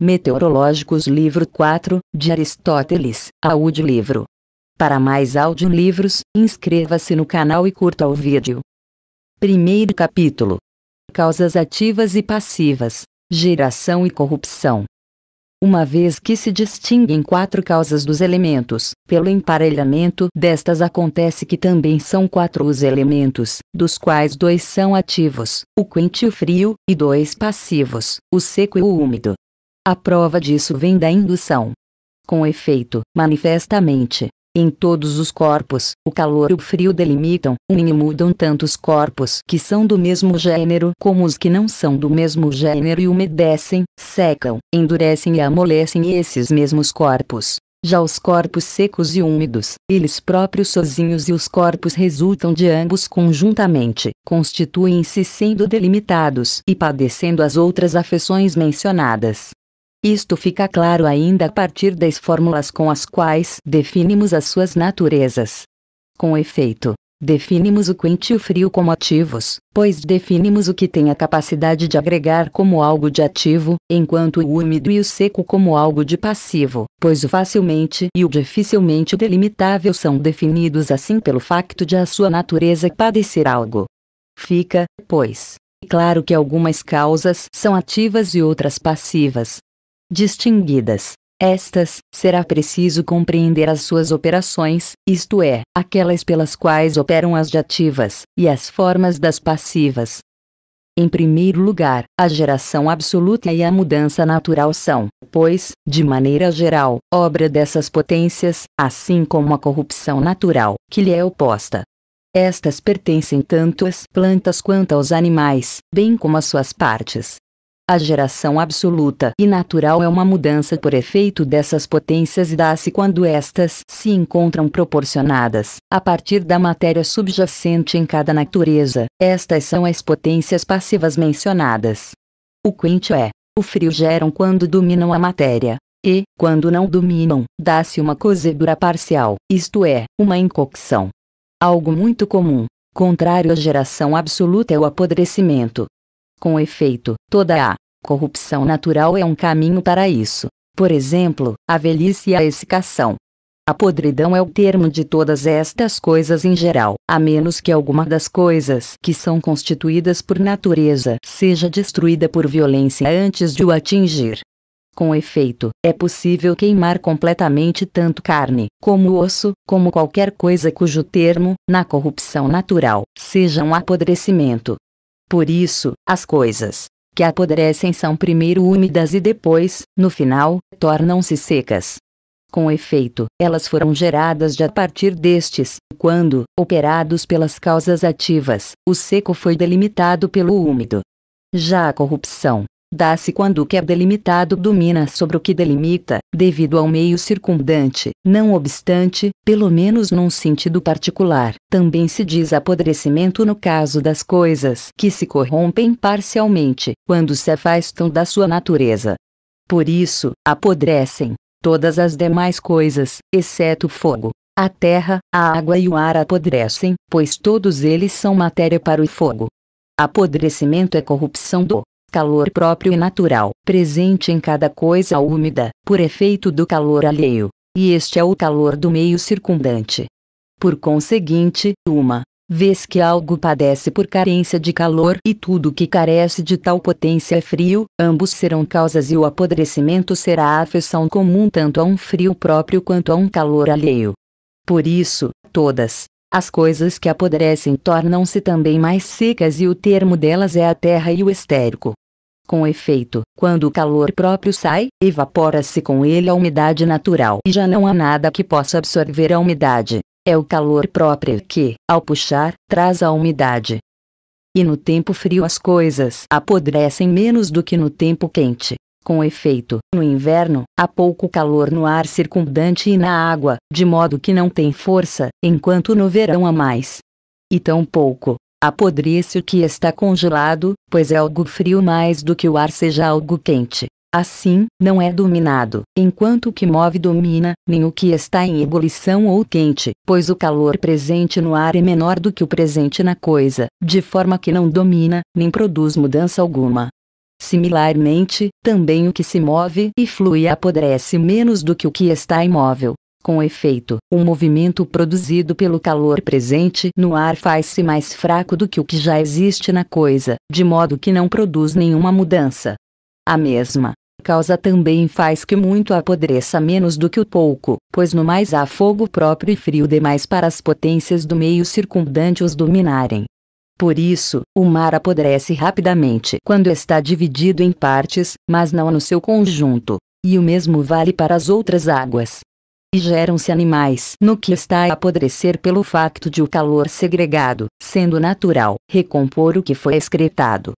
Meteorológicos Livro 4, de Aristóteles, Livro Para mais audiolivros, inscreva-se no canal e curta o vídeo. Primeiro capítulo. Causas ativas e passivas, geração e corrupção. Uma vez que se distinguem quatro causas dos elementos, pelo emparelhamento destas acontece que também são quatro os elementos, dos quais dois são ativos, o quente e o frio, e dois passivos, o seco e o úmido. A prova disso vem da indução. Com efeito, manifestamente, em todos os corpos, o calor e o frio delimitam, unem e mudam tanto os corpos que são do mesmo gênero como os que não são do mesmo gênero e umedecem, secam, endurecem e amolecem esses mesmos corpos. Já os corpos secos e úmidos, eles próprios sozinhos e os corpos resultam de ambos conjuntamente, constituem-se sendo delimitados e padecendo as outras afeições mencionadas. Isto fica claro ainda a partir das fórmulas com as quais definimos as suas naturezas. Com efeito, definimos o quente e o frio como ativos, pois definimos o que tem a capacidade de agregar como algo de ativo, enquanto o úmido e o seco como algo de passivo, pois o facilmente e o dificilmente delimitável são definidos assim pelo facto de a sua natureza padecer algo. Fica, pois, Claro que algumas causas são ativas e outras passivas, distinguidas. Estas, será preciso compreender as suas operações, isto é, aquelas pelas quais operam as de ativas, e as formas das passivas. Em primeiro lugar, a geração absoluta e a mudança natural são, pois, de maneira geral, obra dessas potências, assim como a corrupção natural, que lhe é oposta. Estas pertencem tanto às plantas quanto aos animais, bem como às suas partes, a geração absoluta e natural é uma mudança por efeito dessas potências e dá-se quando estas se encontram proporcionadas, a partir da matéria subjacente em cada natureza. Estas são as potências passivas mencionadas. O quente é, o frio geram quando dominam a matéria, e, quando não dominam, dá-se uma cozedura parcial, isto é, uma incocção. Algo muito comum, contrário à geração absoluta é o apodrecimento, com efeito, toda a corrupção natural é um caminho para isso. Por exemplo, a velhice e a excicação. A podridão é o termo de todas estas coisas em geral, a menos que alguma das coisas que são constituídas por natureza seja destruída por violência antes de o atingir. Com efeito, é possível queimar completamente tanto carne, como osso, como qualquer coisa cujo termo, na corrupção natural, seja um apodrecimento. Por isso, as coisas que apodrecem são primeiro úmidas e depois, no final, tornam-se secas. Com efeito, elas foram geradas de a partir destes, quando, operados pelas causas ativas, o seco foi delimitado pelo úmido. Já a corrupção, dá-se quando o que é delimitado domina sobre o que delimita, devido ao meio circundante. Não obstante, pelo menos num sentido particular, também se diz apodrecimento no caso das coisas que se corrompem parcialmente, quando se afastam da sua natureza. Por isso, apodrecem todas as demais coisas, exceto o fogo. A terra, a água e o ar apodrecem, pois todos eles são matéria para o fogo. Apodrecimento é corrupção do calor próprio e natural, presente em cada coisa úmida, por efeito do calor alheio, e este é o calor do meio circundante. Por conseguinte, uma vez que algo padece por carência de calor e tudo que carece de tal potência é frio, ambos serão causas e o apodrecimento será a afeição comum tanto a um frio próprio quanto a um calor alheio. Por isso, todas as coisas que apodrecem tornam-se também mais secas e o termo delas é a terra e o estérico. Com efeito, quando o calor próprio sai, evapora-se com ele a umidade natural e já não há nada que possa absorver a umidade. É o calor próprio que, ao puxar, traz a umidade. E no tempo frio as coisas apodrecem menos do que no tempo quente, com efeito, no inverno, há pouco calor no ar circundante e na água, de modo que não tem força, enquanto no verão há mais. E tão pouco. Apodrece o que está congelado, pois é algo frio mais do que o ar seja algo quente. Assim, não é dominado, enquanto o que move domina, nem o que está em ebulição ou quente, pois o calor presente no ar é menor do que o presente na coisa, de forma que não domina, nem produz mudança alguma. Similarmente, também o que se move e flui apodrece menos do que o que está imóvel. Com efeito, o movimento produzido pelo calor presente no ar faz-se mais fraco do que o que já existe na coisa, de modo que não produz nenhuma mudança. A mesma causa também faz que muito apodreça menos do que o pouco, pois no mais há fogo próprio e frio demais para as potências do meio circundante os dominarem. Por isso, o mar apodrece rapidamente quando está dividido em partes, mas não no seu conjunto. E o mesmo vale para as outras águas. E geram-se animais no que está a apodrecer pelo facto de o calor segregado, sendo natural, recompor o que foi excretado.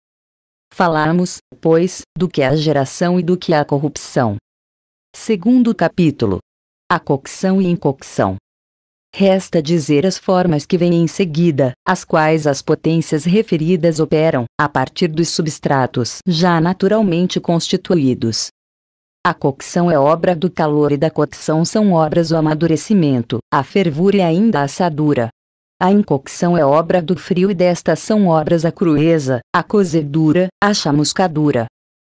Falamos, pois, do que é a geração e do que é a corrupção. Segundo capítulo. A cocção e incocção. Resta dizer as formas que vêm em seguida, as quais as potências referidas operam, a partir dos substratos já naturalmente constituídos. A cocção é obra do calor e da cocção são obras o amadurecimento, a fervura e é ainda a assadura. A incocção é obra do frio e desta são obras a crueza, a cozedura, a chamuscadura.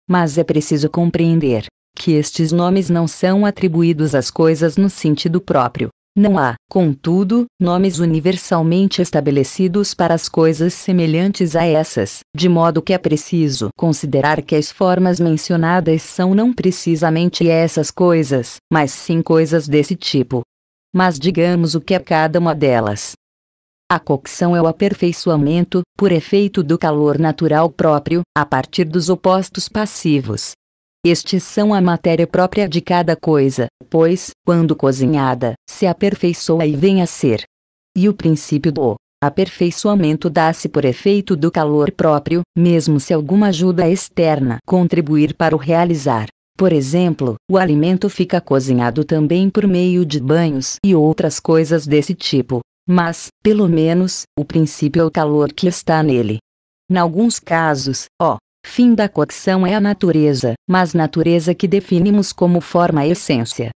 Mas é preciso compreender que estes nomes não são atribuídos às coisas no sentido próprio, não há, contudo, nomes universalmente estabelecidos para as coisas semelhantes a essas, de modo que é preciso considerar que as formas mencionadas são não precisamente essas coisas, mas sim coisas desse tipo. Mas digamos o que é cada uma delas. A cocção é o aperfeiçoamento, por efeito do calor natural próprio, a partir dos opostos passivos, estes são a matéria própria de cada coisa, pois, quando cozinhada, se aperfeiçoa e vem a ser. E o princípio do aperfeiçoamento dá-se por efeito do calor próprio, mesmo se alguma ajuda externa contribuir para o realizar. Por exemplo, o alimento fica cozinhado também por meio de banhos e outras coisas desse tipo, mas, pelo menos, o princípio é o calor que está nele. Em alguns casos, ó, Fim da coação é a natureza, mas natureza que definimos como forma essência.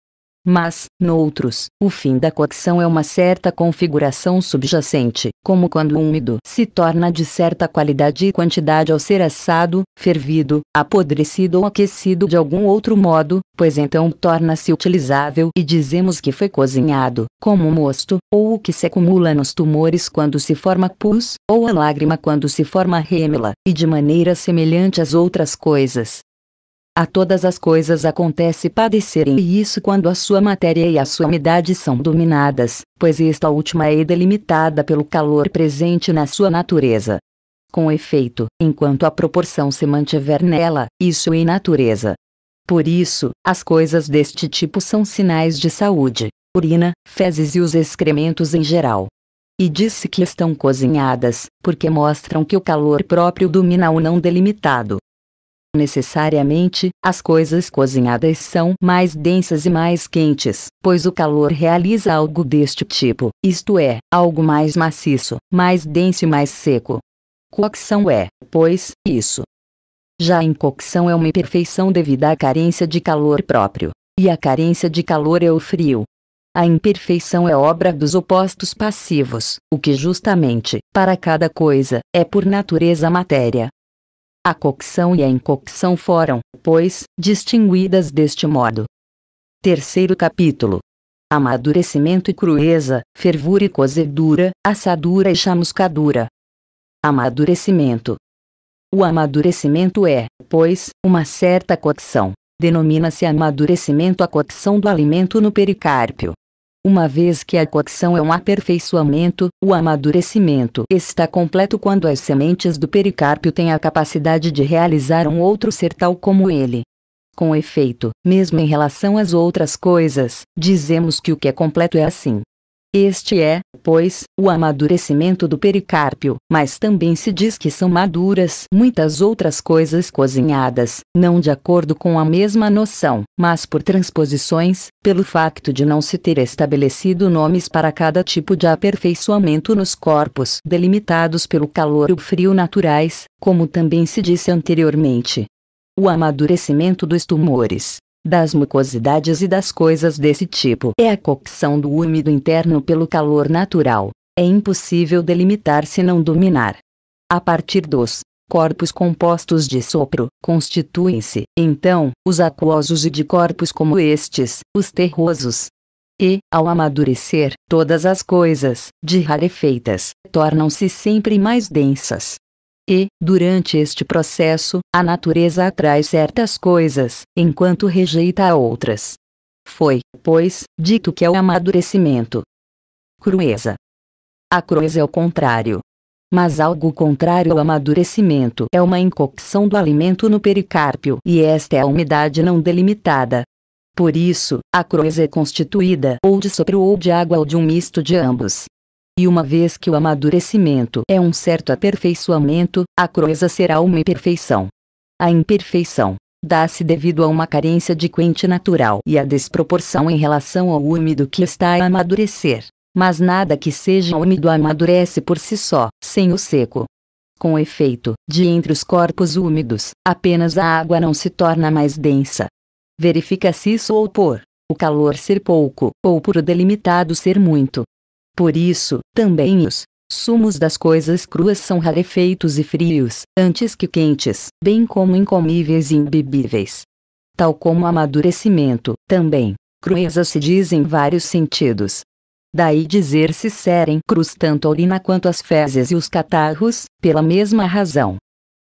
Mas, noutros, o fim da coação é uma certa configuração subjacente, como quando o úmido se torna de certa qualidade e quantidade ao ser assado, fervido, apodrecido ou aquecido de algum outro modo, pois então torna-se utilizável e dizemos que foi cozinhado, como o mosto, ou o que se acumula nos tumores quando se forma pus, ou a lágrima quando se forma rêmela, e de maneira semelhante às outras coisas, a todas as coisas acontece padecerem e isso quando a sua matéria e a sua umidade são dominadas, pois esta última é delimitada pelo calor presente na sua natureza. Com efeito, enquanto a proporção se mantiver nela, isso é natureza. Por isso, as coisas deste tipo são sinais de saúde, urina, fezes e os excrementos em geral. E disse que estão cozinhadas, porque mostram que o calor próprio domina o não delimitado. Necessariamente, as coisas cozinhadas são mais densas e mais quentes, pois o calor realiza algo deste tipo, isto é, algo mais maciço, mais denso e mais seco. Cocção é, pois, isso. Já a incocção é uma imperfeição devido à carência de calor próprio, e a carência de calor é o frio. A imperfeição é obra dos opostos passivos, o que justamente, para cada coisa, é por natureza matéria, a cocção e a incocção foram, pois, distinguidas deste modo. Terceiro capítulo. Amadurecimento e crueza, fervura e cozedura, assadura e chamuscadura. Amadurecimento. O amadurecimento é, pois, uma certa cocção. Denomina-se amadurecimento a cocção do alimento no pericárpio. Uma vez que a coação é um aperfeiçoamento, o amadurecimento está completo quando as sementes do pericárpio têm a capacidade de realizar um outro ser tal como ele. Com efeito, mesmo em relação às outras coisas, dizemos que o que é completo é assim. Este é, pois, o amadurecimento do pericárpio, mas também se diz que são maduras muitas outras coisas cozinhadas, não de acordo com a mesma noção, mas por transposições, pelo facto de não se ter estabelecido nomes para cada tipo de aperfeiçoamento nos corpos delimitados pelo calor e o frio naturais, como também se disse anteriormente. O amadurecimento dos tumores, das mucosidades e das coisas desse tipo é a cocção do úmido interno pelo calor natural. É impossível delimitar se não dominar. A partir dos corpos compostos de sopro, constituem-se, então, os aquosos e de corpos como estes, os terrosos. E, ao amadurecer, todas as coisas, de rarefeitas, tornam-se sempre mais densas, e, durante este processo, a natureza atrai certas coisas, enquanto rejeita outras. Foi, pois, dito que é o amadurecimento. Crueza. A crueza é o contrário. Mas algo contrário ao amadurecimento é uma incocção do alimento no pericárpio e esta é a umidade não delimitada. Por isso, a crueza é constituída ou de sopro ou de água ou de um misto de ambos. E uma vez que o amadurecimento é um certo aperfeiçoamento, a proeza será uma imperfeição. A imperfeição dá-se devido a uma carência de quente natural e a desproporção em relação ao úmido que está a amadurecer. Mas nada que seja úmido amadurece por si só, sem o seco. Com efeito, de entre os corpos úmidos, apenas a água não se torna mais densa. Verifica-se isso ou por o calor ser pouco, ou por o delimitado ser muito. Por isso, também os sumos das coisas cruas são rarefeitos e frios, antes que quentes, bem como incomíveis e imbibíveis. Tal como amadurecimento, também, crueza se diz em vários sentidos. Daí dizer-se serem crus tanto a urina quanto as fezes e os catarros, pela mesma razão.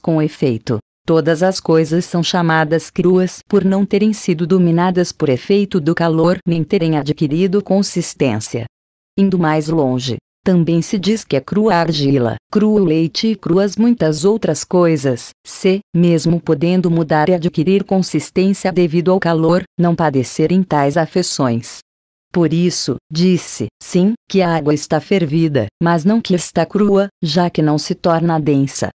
Com efeito, Todas as coisas são chamadas cruas por não terem sido dominadas por efeito do calor nem terem adquirido consistência. Indo mais longe, também se diz que é crua a argila, cru o leite e cruas muitas outras coisas, se, mesmo podendo mudar e adquirir consistência devido ao calor, não padecerem tais afecções. Por isso, disse, sim, que a água está fervida, mas não que está crua, já que não se torna densa.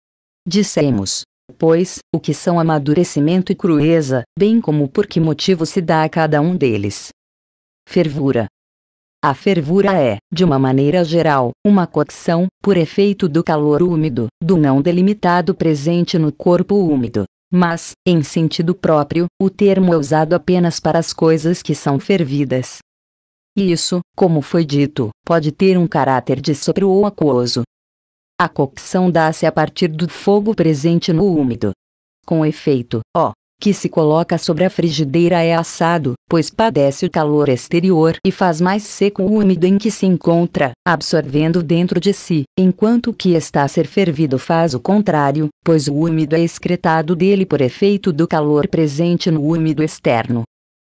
Dissemos, pois, o que são amadurecimento e crueza, bem como por que motivo se dá a cada um deles. Fervura, a fervura é, de uma maneira geral, uma cocção, por efeito do calor úmido, do não delimitado presente no corpo úmido. Mas, em sentido próprio, o termo é usado apenas para as coisas que são fervidas. Isso, como foi dito, pode ter um caráter de sopro ou aquoso. A cocção dá-se a partir do fogo presente no úmido. Com efeito, ó, que se coloca sobre a frigideira é assado, pois padece o calor exterior e faz mais seco o úmido em que se encontra, absorvendo dentro de si, enquanto o que está a ser fervido faz o contrário, pois o úmido é excretado dele por efeito do calor presente no úmido externo.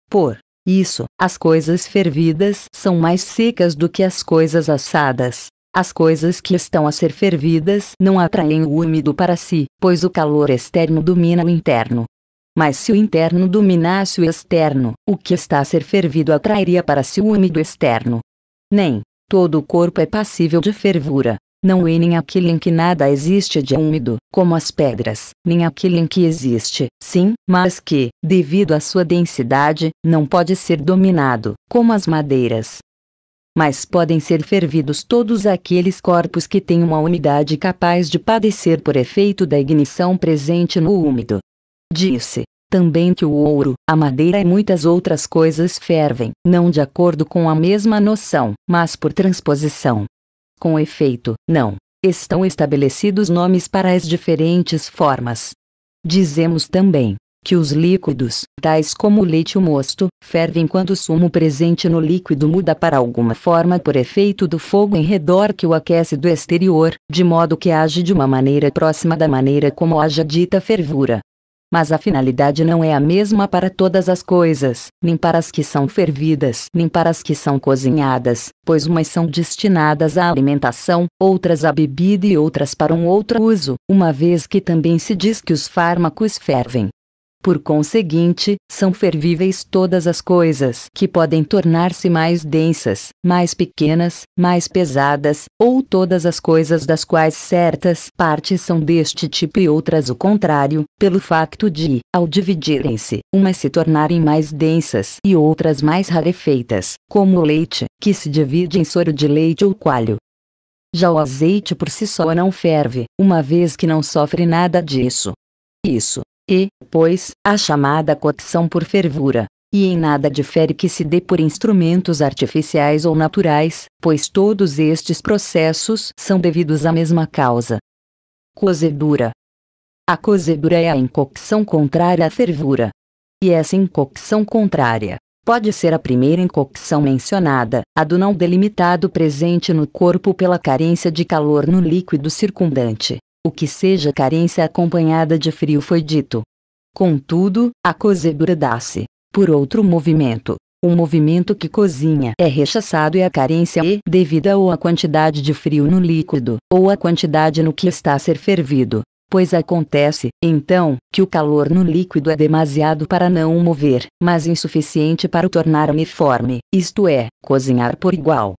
Por isso, as coisas fervidas são mais secas do que as coisas assadas. As coisas que estão a ser fervidas não atraem o úmido para si, pois o calor externo domina o interno. Mas se o interno dominasse o externo, o que está a ser fervido atrairia para si o úmido externo. Nem todo o corpo é passível de fervura. Não é nem aquele em que nada existe de úmido, como as pedras, nem aquele em que existe, sim, mas que, devido à sua densidade, não pode ser dominado, como as madeiras. Mas podem ser fervidos todos aqueles corpos que têm uma umidade capaz de padecer por efeito da ignição presente no úmido, Disse também que o ouro, a madeira e muitas outras coisas fervem, não de acordo com a mesma noção, mas por transposição. Com efeito, não estão estabelecidos nomes para as diferentes formas. Dizemos também que os líquidos, tais como o leite e o mosto, fervem quando o sumo presente no líquido muda para alguma forma por efeito do fogo em redor que o aquece do exterior, de modo que age de uma maneira próxima da maneira como haja dita fervura. Mas a finalidade não é a mesma para todas as coisas, nem para as que são fervidas, nem para as que são cozinhadas, pois umas são destinadas à alimentação, outras à bebida e outras para um outro uso, uma vez que também se diz que os fármacos fervem. Por conseguinte, são fervíveis todas as coisas que podem tornar-se mais densas, mais pequenas, mais pesadas, ou todas as coisas das quais certas partes são deste tipo e outras o contrário, pelo facto de, ao dividirem-se, umas se tornarem mais densas e outras mais rarefeitas, como o leite, que se divide em soro de leite ou coalho. Já o azeite por si só não ferve, uma vez que não sofre nada disso. Isso e, pois, a chamada cocção por fervura. E em nada difere que se dê por instrumentos artificiais ou naturais, pois todos estes processos são devidos à mesma causa. Cozedura. A cozedura é a incocção contrária à fervura. E essa incocção contrária pode ser a primeira incocção mencionada, a do não delimitado presente no corpo pela carência de calor no líquido circundante, o que seja carência acompanhada de frio foi dito. Contudo, a cozedura dá-se, por outro movimento. Um movimento que cozinha é rechaçado e a carência é devida ou à quantidade de frio no líquido, ou à quantidade no que está a ser fervido, pois acontece, então, que o calor no líquido é demasiado para não o mover, mas insuficiente para o tornar uniforme, isto é, cozinhar por igual.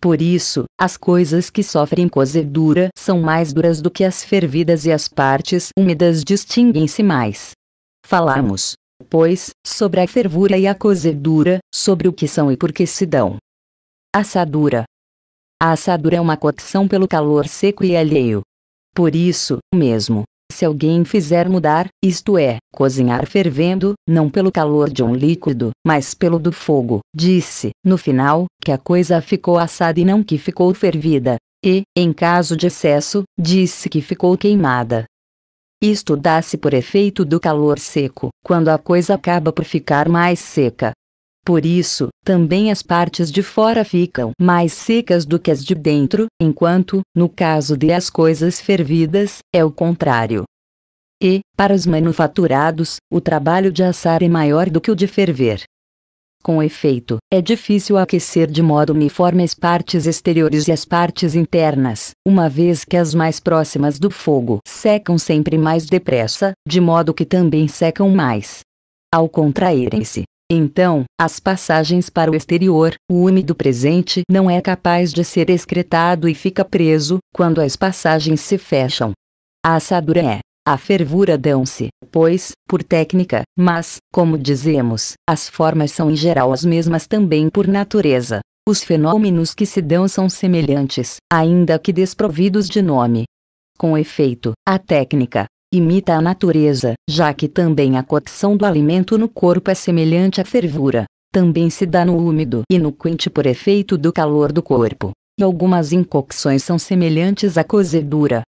Por isso, as coisas que sofrem cozedura são mais duras do que as fervidas e as partes úmidas distinguem-se mais. Falamos, pois, sobre a fervura e a cozedura, sobre o que são e por que se dão. Assadura. A assadura é uma cocção pelo calor seco e alheio. Por isso, mesmo, se alguém fizer mudar, isto é, cozinhar fervendo, não pelo calor de um líquido, mas pelo do fogo, disse, no final, que a coisa ficou assada e não que ficou fervida. E, em caso de excesso, disse que ficou queimada. Isto dá-se por efeito do calor seco, quando a coisa acaba por ficar mais seca, por isso, também as partes de fora ficam mais secas do que as de dentro, enquanto, no caso de as coisas fervidas, é o contrário. E, para os manufaturados, o trabalho de assar é maior do que o de ferver. Com efeito, é difícil aquecer de modo uniforme as partes exteriores e as partes internas, uma vez que as mais próximas do fogo secam sempre mais depressa, de modo que também secam mais. Ao contraírem-se, então, as passagens para o exterior, o úmido presente não é capaz de ser excretado e fica preso, quando as passagens se fecham. A assadura é. A fervura dão-se, pois, por técnica, mas, como dizemos, as formas são em geral as mesmas também por natureza. Os fenômenos que se dão são semelhantes, ainda que desprovidos de nome. Com efeito, a técnica, imita a natureza, já que também a cocção do alimento no corpo é semelhante à fervura. Também se dá no úmido e no quente por efeito do calor do corpo, e algumas incocções são semelhantes à cozedura.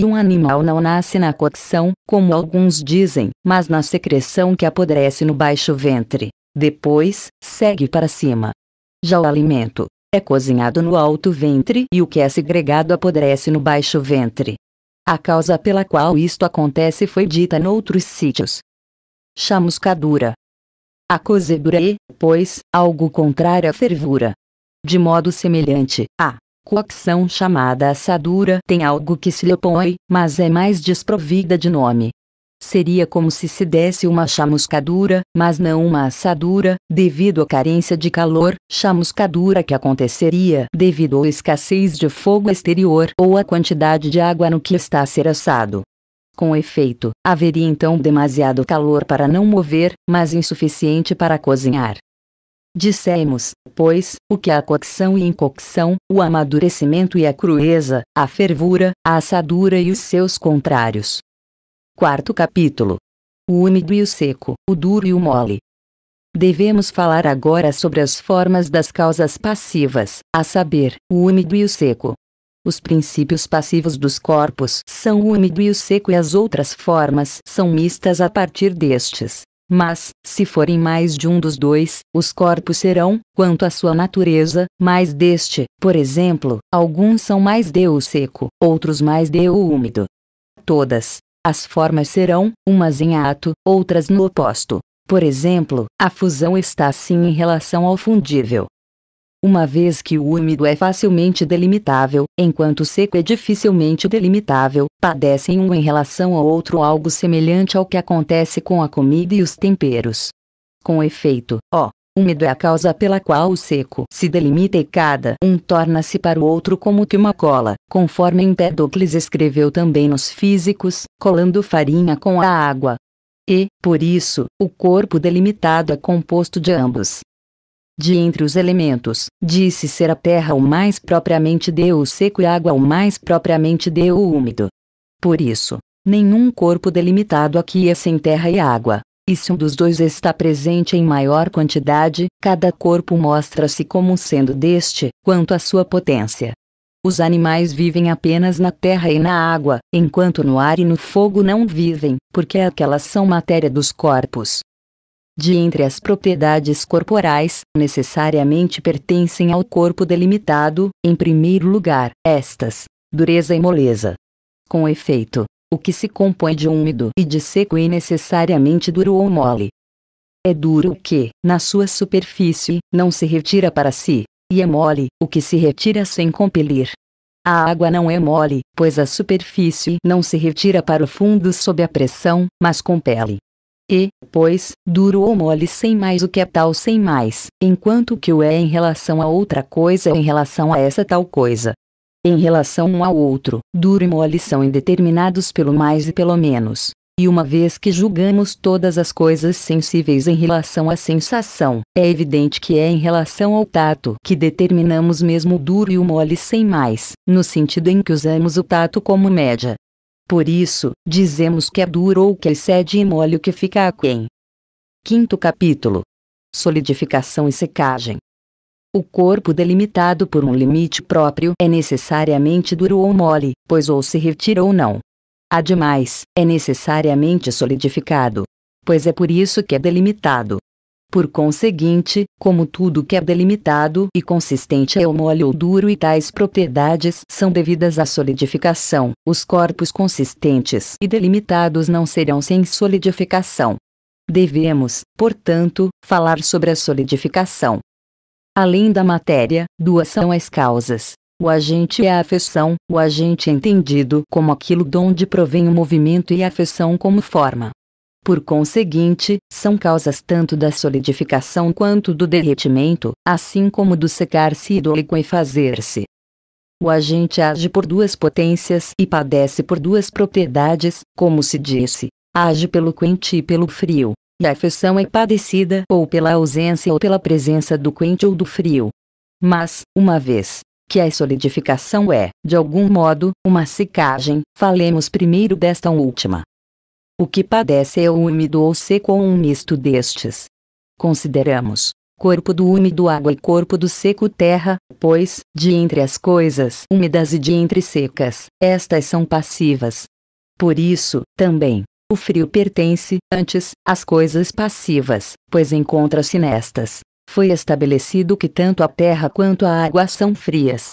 E um animal não nasce na cocção, como alguns dizem, mas na secreção que apodrece no baixo ventre. Depois, segue para cima. Já o alimento é cozinhado no alto ventre e o que é segregado apodrece no baixo ventre. A causa pela qual isto acontece foi dita noutros sítios. Chamuscadura. A cozedura é, pois, algo contrário à fervura. De modo semelhante, a coacção chamada assadura tem algo que se lhe opõe, mas é mais desprovida de nome. Seria como se se desse uma chamuscadura, mas não uma assadura, devido à carência de calor, chamuscadura que aconteceria devido à escassez de fogo exterior ou à quantidade de água no que está a ser assado. Com efeito, haveria então demasiado calor para não mover, mas insuficiente para cozinhar. Dissemos, pois, o que a cocção e incocção, o amadurecimento e a crueza, a fervura, a assadura e os seus contrários, Quarto capítulo: O úmido e o seco, o duro e o mole. Devemos falar agora sobre as formas das causas passivas, a saber, o úmido e o seco. Os princípios passivos dos corpos são o úmido e o seco e as outras formas são mistas a partir destes. Mas, se forem mais de um dos dois, os corpos serão, quanto à sua natureza, mais deste, por exemplo, alguns são mais de o seco, outros mais de o úmido todas, as formas serão, umas em ato, outras no oposto. Por exemplo, a fusão está assim em relação ao fundível. Uma vez que o úmido é facilmente delimitável, enquanto o seco é dificilmente delimitável, padecem um em relação ao outro algo semelhante ao que acontece com a comida e os temperos. Com efeito, ó, úmido é a causa pela qual o seco se delimita e cada um torna-se para o outro como que uma cola, conforme Empédocles escreveu também nos Físicos, colando farinha com a água. E, por isso, o corpo delimitado é composto de ambos. De entre os elementos, disse ser a terra o mais propriamente deu o seco e a água o mais propriamente deu o úmido. Por isso, nenhum corpo delimitado aqui é sem terra e água, e se um dos dois está presente em maior quantidade, cada corpo mostra-se como sendo deste, quanto à sua potência. Os animais vivem apenas na terra e na água, enquanto no ar e no fogo não vivem, porque aquelas são matéria dos corpos. De entre as propriedades corporais, necessariamente pertencem ao corpo delimitado, em primeiro lugar, estas: dureza e moleza. Com efeito, o que se compõe de úmido e de seco e necessariamente duro ou mole. É duro o que, na sua superfície, não se retira para si, e é mole o que se retira sem compelir. A água não é mole, pois a superfície não se retira para o fundo sob a pressão, mas compele. E, pois, duro ou mole sem mais o que é tal sem mais, enquanto que o é em relação a outra coisa é em relação a essa tal coisa em relação um ao outro. Duro e mole são indeterminados pelo mais e pelo menos. E uma vez que julgamos todas as coisas sensíveis em relação à sensação, é evidente que é em relação ao tato que determinamos mesmo o duro e o mole sem mais, no sentido em que usamos o tato como média. Por isso, dizemos que é duro ou que excede e mole o que fica aquém. Quinto capítulo: Solidificação e secagem. O corpo delimitado por um limite próprio é necessariamente duro ou mole, pois ou se retira ou não. Ademais, é necessariamente solidificado, pois é por isso que é delimitado. Por conseguinte, como tudo que é delimitado e consistente é o mole ou duro e tais propriedades são devidas à solidificação, os corpos consistentes e delimitados não serão sem solidificação. Devemos, portanto, falar sobre a solidificação. Além da matéria, duas são as causas. O agente é a afeição, o agente entendido como aquilo de onde provém o movimento e a afeição como forma. Por conseguinte, são causas tanto da solidificação quanto do derretimento, assim como do secar-se e do liquefazer-se. O agente age por duas potências e padece por duas propriedades, como se disse. Age pelo quente e pelo frio, e a afecção é padecida ou pela ausência ou pela presença do quente ou do frio. Mas, uma vez que a solidificação é, de algum modo, uma secagem, falemos primeiro desta última. O que padece é o úmido ou seco ou um misto destes. Consideramos corpo do úmido água e corpo do seco terra, pois, de entre as coisas úmidas e de entre secas, estas são passivas. Por isso, também, o frio pertence, antes, às coisas passivas, pois encontra-se nestas. Foi estabelecido que tanto a terra quanto a água são frias.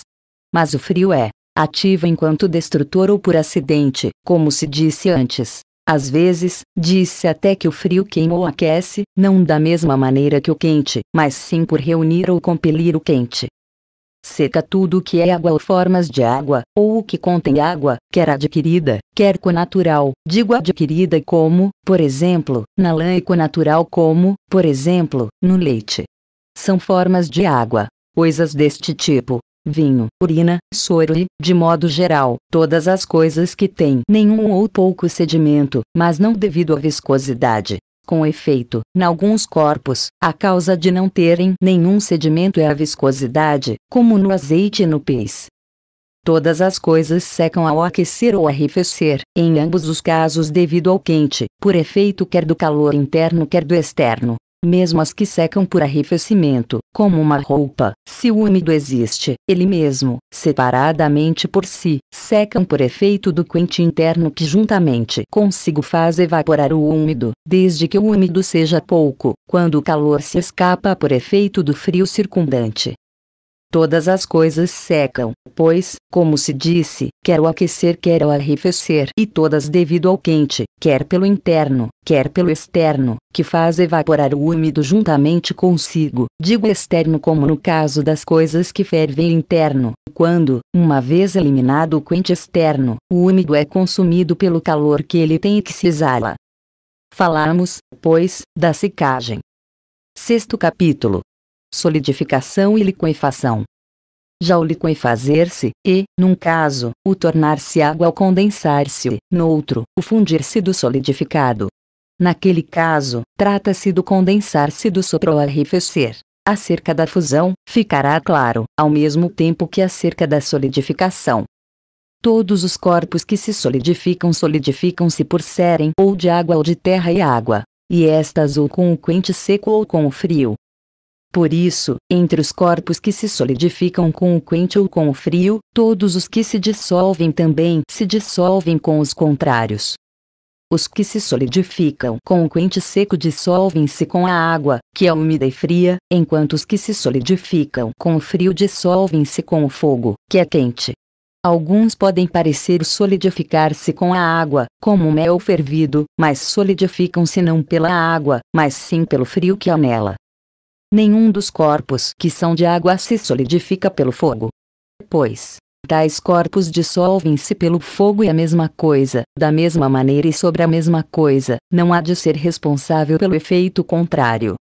Mas o frio é ativo enquanto destrutor ou por acidente, como se disse antes. Às vezes, disse até que o frio queima ou aquece, não da mesma maneira que o quente, mas sim por reunir ou compelir o quente. Seca tudo o que é água ou formas de água, ou o que contém água, quer adquirida, quer conatural. Digo adquirida como, por exemplo, na lã e conatural como, por exemplo, no leite. São formas de água. Coisas deste tipo, vinho, urina, soro e, de modo geral, todas as coisas que têm nenhum ou pouco sedimento, mas não devido à viscosidade, com efeito, em alguns corpos, a causa de não terem nenhum sedimento é a viscosidade, como no azeite e no peixe. Todas as coisas secam ao aquecer ou arrefecer, em ambos os casos devido ao quente, por efeito quer do calor interno quer do externo, mesmo as que secam por arrefecimento, como uma roupa, se o úmido existe, ele mesmo, separadamente por si, secam por efeito do quente interno que juntamente consigo faz evaporar o úmido, desde que o úmido seja pouco, quando o calor se escapa por efeito do frio circundante, Todas as coisas secam, pois, como se disse, quer o aquecer quer o arrefecer e todas devido ao quente, quer pelo interno, quer pelo externo, que faz evaporar o úmido juntamente consigo, digo externo como no caso das coisas que fervem interno, quando, uma vez eliminado o quente externo, o úmido é consumido pelo calor que ele tem e que se exala. Falamos, pois, da secagem. Sexto capítulo solidificação e liquefação. Já o liquefazer-se, e, num caso, o tornar-se água ao condensar-se, no outro, o fundir-se do solidificado. Naquele caso, trata-se do condensar-se do sopro ao arrefecer. Acerca da fusão, ficará claro, ao mesmo tempo que acerca da solidificação. Todos os corpos que se solidificam solidificam-se por serem ou de água ou de terra e água, e estas ou com o quente seco ou com o frio, por isso, entre os corpos que se solidificam com o quente ou com o frio, todos os que se dissolvem também se dissolvem com os contrários. Os que se solidificam com o quente seco dissolvem-se com a água, que é úmida e fria, enquanto os que se solidificam com o frio dissolvem-se com o fogo, que é quente. Alguns podem parecer solidificar-se com a água, como o mel fervido, mas solidificam-se não pela água, mas sim pelo frio que há nela nenhum dos corpos que são de água se solidifica pelo fogo. Pois, tais corpos dissolvem-se pelo fogo e a mesma coisa, da mesma maneira e sobre a mesma coisa, não há de ser responsável pelo efeito contrário.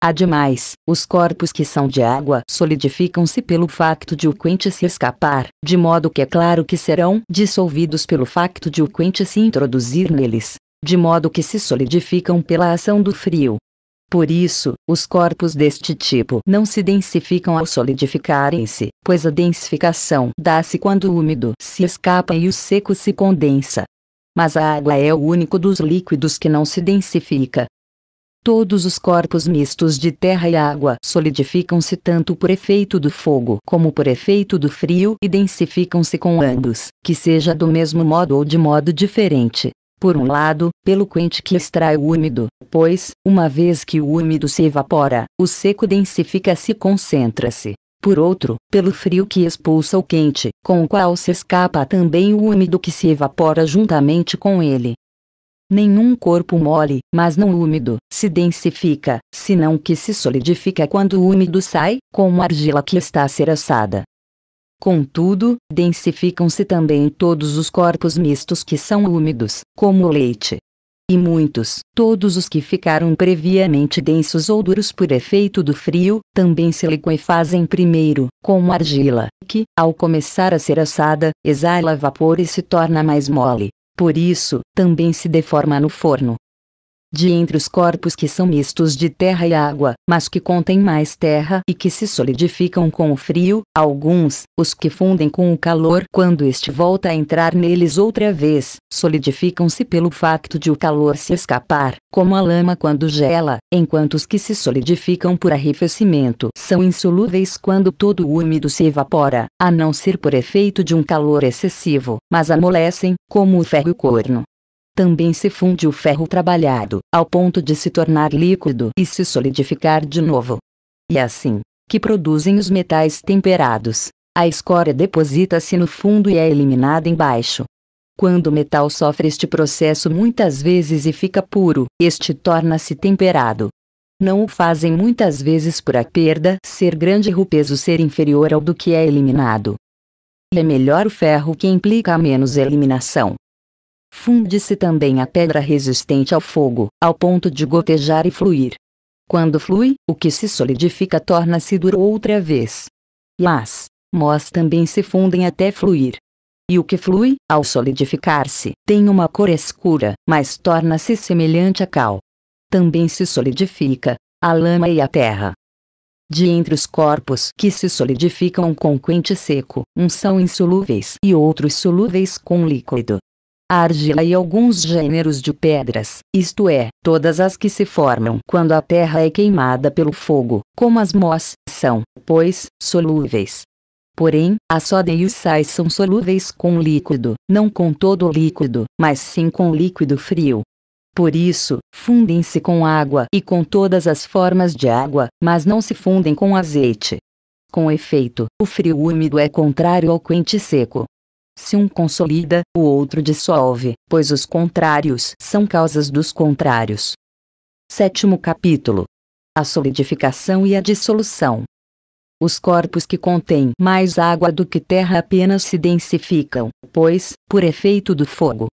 Ademais, os corpos que são de água solidificam-se pelo facto de o quente se escapar, de modo que é claro que serão dissolvidos pelo facto de o quente se introduzir neles, de modo que se solidificam pela ação do frio. Por isso, os corpos deste tipo não se densificam ao solidificarem-se, pois a densificação dá-se quando o úmido se escapa e o seco se condensa. Mas a água é o único dos líquidos que não se densifica. Todos os corpos mistos de terra e água solidificam-se tanto por efeito do fogo como por efeito do frio e densificam-se com ambos, que seja do mesmo modo ou de modo diferente por um lado, pelo quente que extrai o úmido, pois, uma vez que o úmido se evapora, o seco densifica-se e concentra-se. Por outro, pelo frio que expulsa o quente, com o qual se escapa também o úmido que se evapora juntamente com ele. Nenhum corpo mole, mas não úmido, se densifica, senão que se solidifica quando o úmido sai, como argila que está a ser assada. Contudo, densificam-se também todos os corpos mistos que são úmidos, como o leite. E muitos, todos os que ficaram previamente densos ou duros por efeito do frio, também se liquefazem primeiro, como argila, que, ao começar a ser assada, exala vapor e se torna mais mole. Por isso, também se deforma no forno, de entre os corpos que são mistos de terra e água, mas que contêm mais terra e que se solidificam com o frio, alguns, os que fundem com o calor quando este volta a entrar neles outra vez, solidificam-se pelo facto de o calor se escapar, como a lama quando gela, enquanto os que se solidificam por arrefecimento são insolúveis quando todo o úmido se evapora, a não ser por efeito de um calor excessivo, mas amolecem, como o ferro corno também se funde o ferro trabalhado, ao ponto de se tornar líquido e se solidificar de novo. E assim, que produzem os metais temperados. A escória deposita-se no fundo e é eliminada embaixo. Quando o metal sofre este processo muitas vezes e fica puro, este torna-se temperado. Não o fazem muitas vezes por a perda ser grande e o peso ser inferior ao do que é eliminado. É melhor o ferro que implica menos eliminação, Funde-se também a pedra resistente ao fogo, ao ponto de gotejar e fluir. Quando flui, o que se solidifica torna-se duro outra vez. Mas, mós também se fundem até fluir. E o que flui, ao solidificar-se, tem uma cor escura, mas torna-se semelhante a cal. Também se solidifica a lama e a terra. De entre os corpos que se solidificam com quente seco, uns são insolúveis e outros solúveis com líquido a argila e alguns gêneros de pedras, isto é, todas as que se formam quando a terra é queimada pelo fogo, como as mós, são, pois, solúveis. Porém, a soda e os sais são solúveis com líquido, não com todo o líquido, mas sim com líquido frio. Por isso, fundem-se com água e com todas as formas de água, mas não se fundem com azeite. Com efeito, o frio úmido é contrário ao quente seco, se um consolida, o outro dissolve, pois os contrários são causas dos contrários. Sétimo capítulo: A solidificação e a dissolução. Os corpos que contêm mais água do que terra apenas se densificam, pois, por efeito do fogo.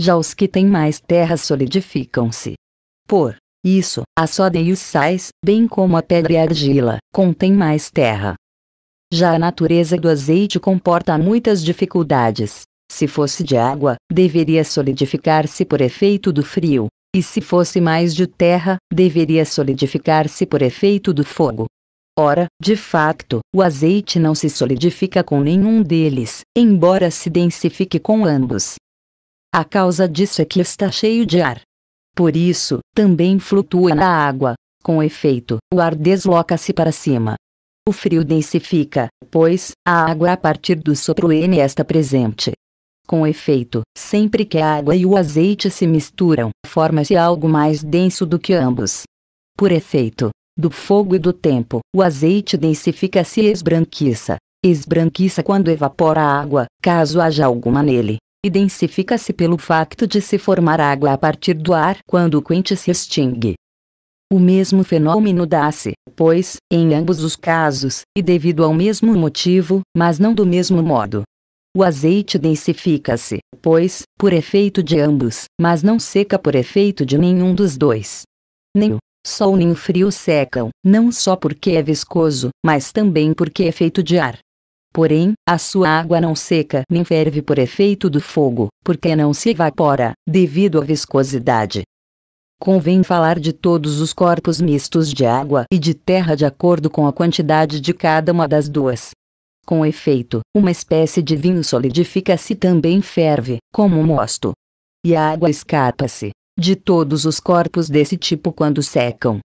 Já os que têm mais terra solidificam-se. Por isso, a soda e os sais, bem como a pedra e a argila, contêm mais terra, já a natureza do azeite comporta muitas dificuldades. Se fosse de água, deveria solidificar-se por efeito do frio, e se fosse mais de terra, deveria solidificar-se por efeito do fogo. Ora, de facto, o azeite não se solidifica com nenhum deles, embora se densifique com ambos. A causa disso é que está cheio de ar. Por isso, também flutua na água. Com efeito, o ar desloca-se para cima, o frio densifica, pois, a água a partir do sopro N está presente. Com efeito, sempre que a água e o azeite se misturam, forma-se algo mais denso do que ambos. Por efeito do fogo e do tempo, o azeite densifica-se e esbranquiça. Esbranquiça quando evapora a água, caso haja alguma nele. E densifica-se pelo facto de se formar água a partir do ar quando o quente se extingue. O mesmo fenômeno dá-se, pois, em ambos os casos, e devido ao mesmo motivo, mas não do mesmo modo. O azeite densifica-se, pois, por efeito de ambos, mas não seca por efeito de nenhum dos dois. Nem o sol nem o frio secam, não só porque é viscoso, mas também porque é feito de ar. Porém, a sua água não seca nem ferve por efeito do fogo, porque não se evapora, devido à viscosidade. Convém falar de todos os corpos mistos de água e de terra de acordo com a quantidade de cada uma das duas. Com efeito, uma espécie de vinho solidifica-se também ferve, como o mosto. E a água escapa-se de todos os corpos desse tipo quando secam.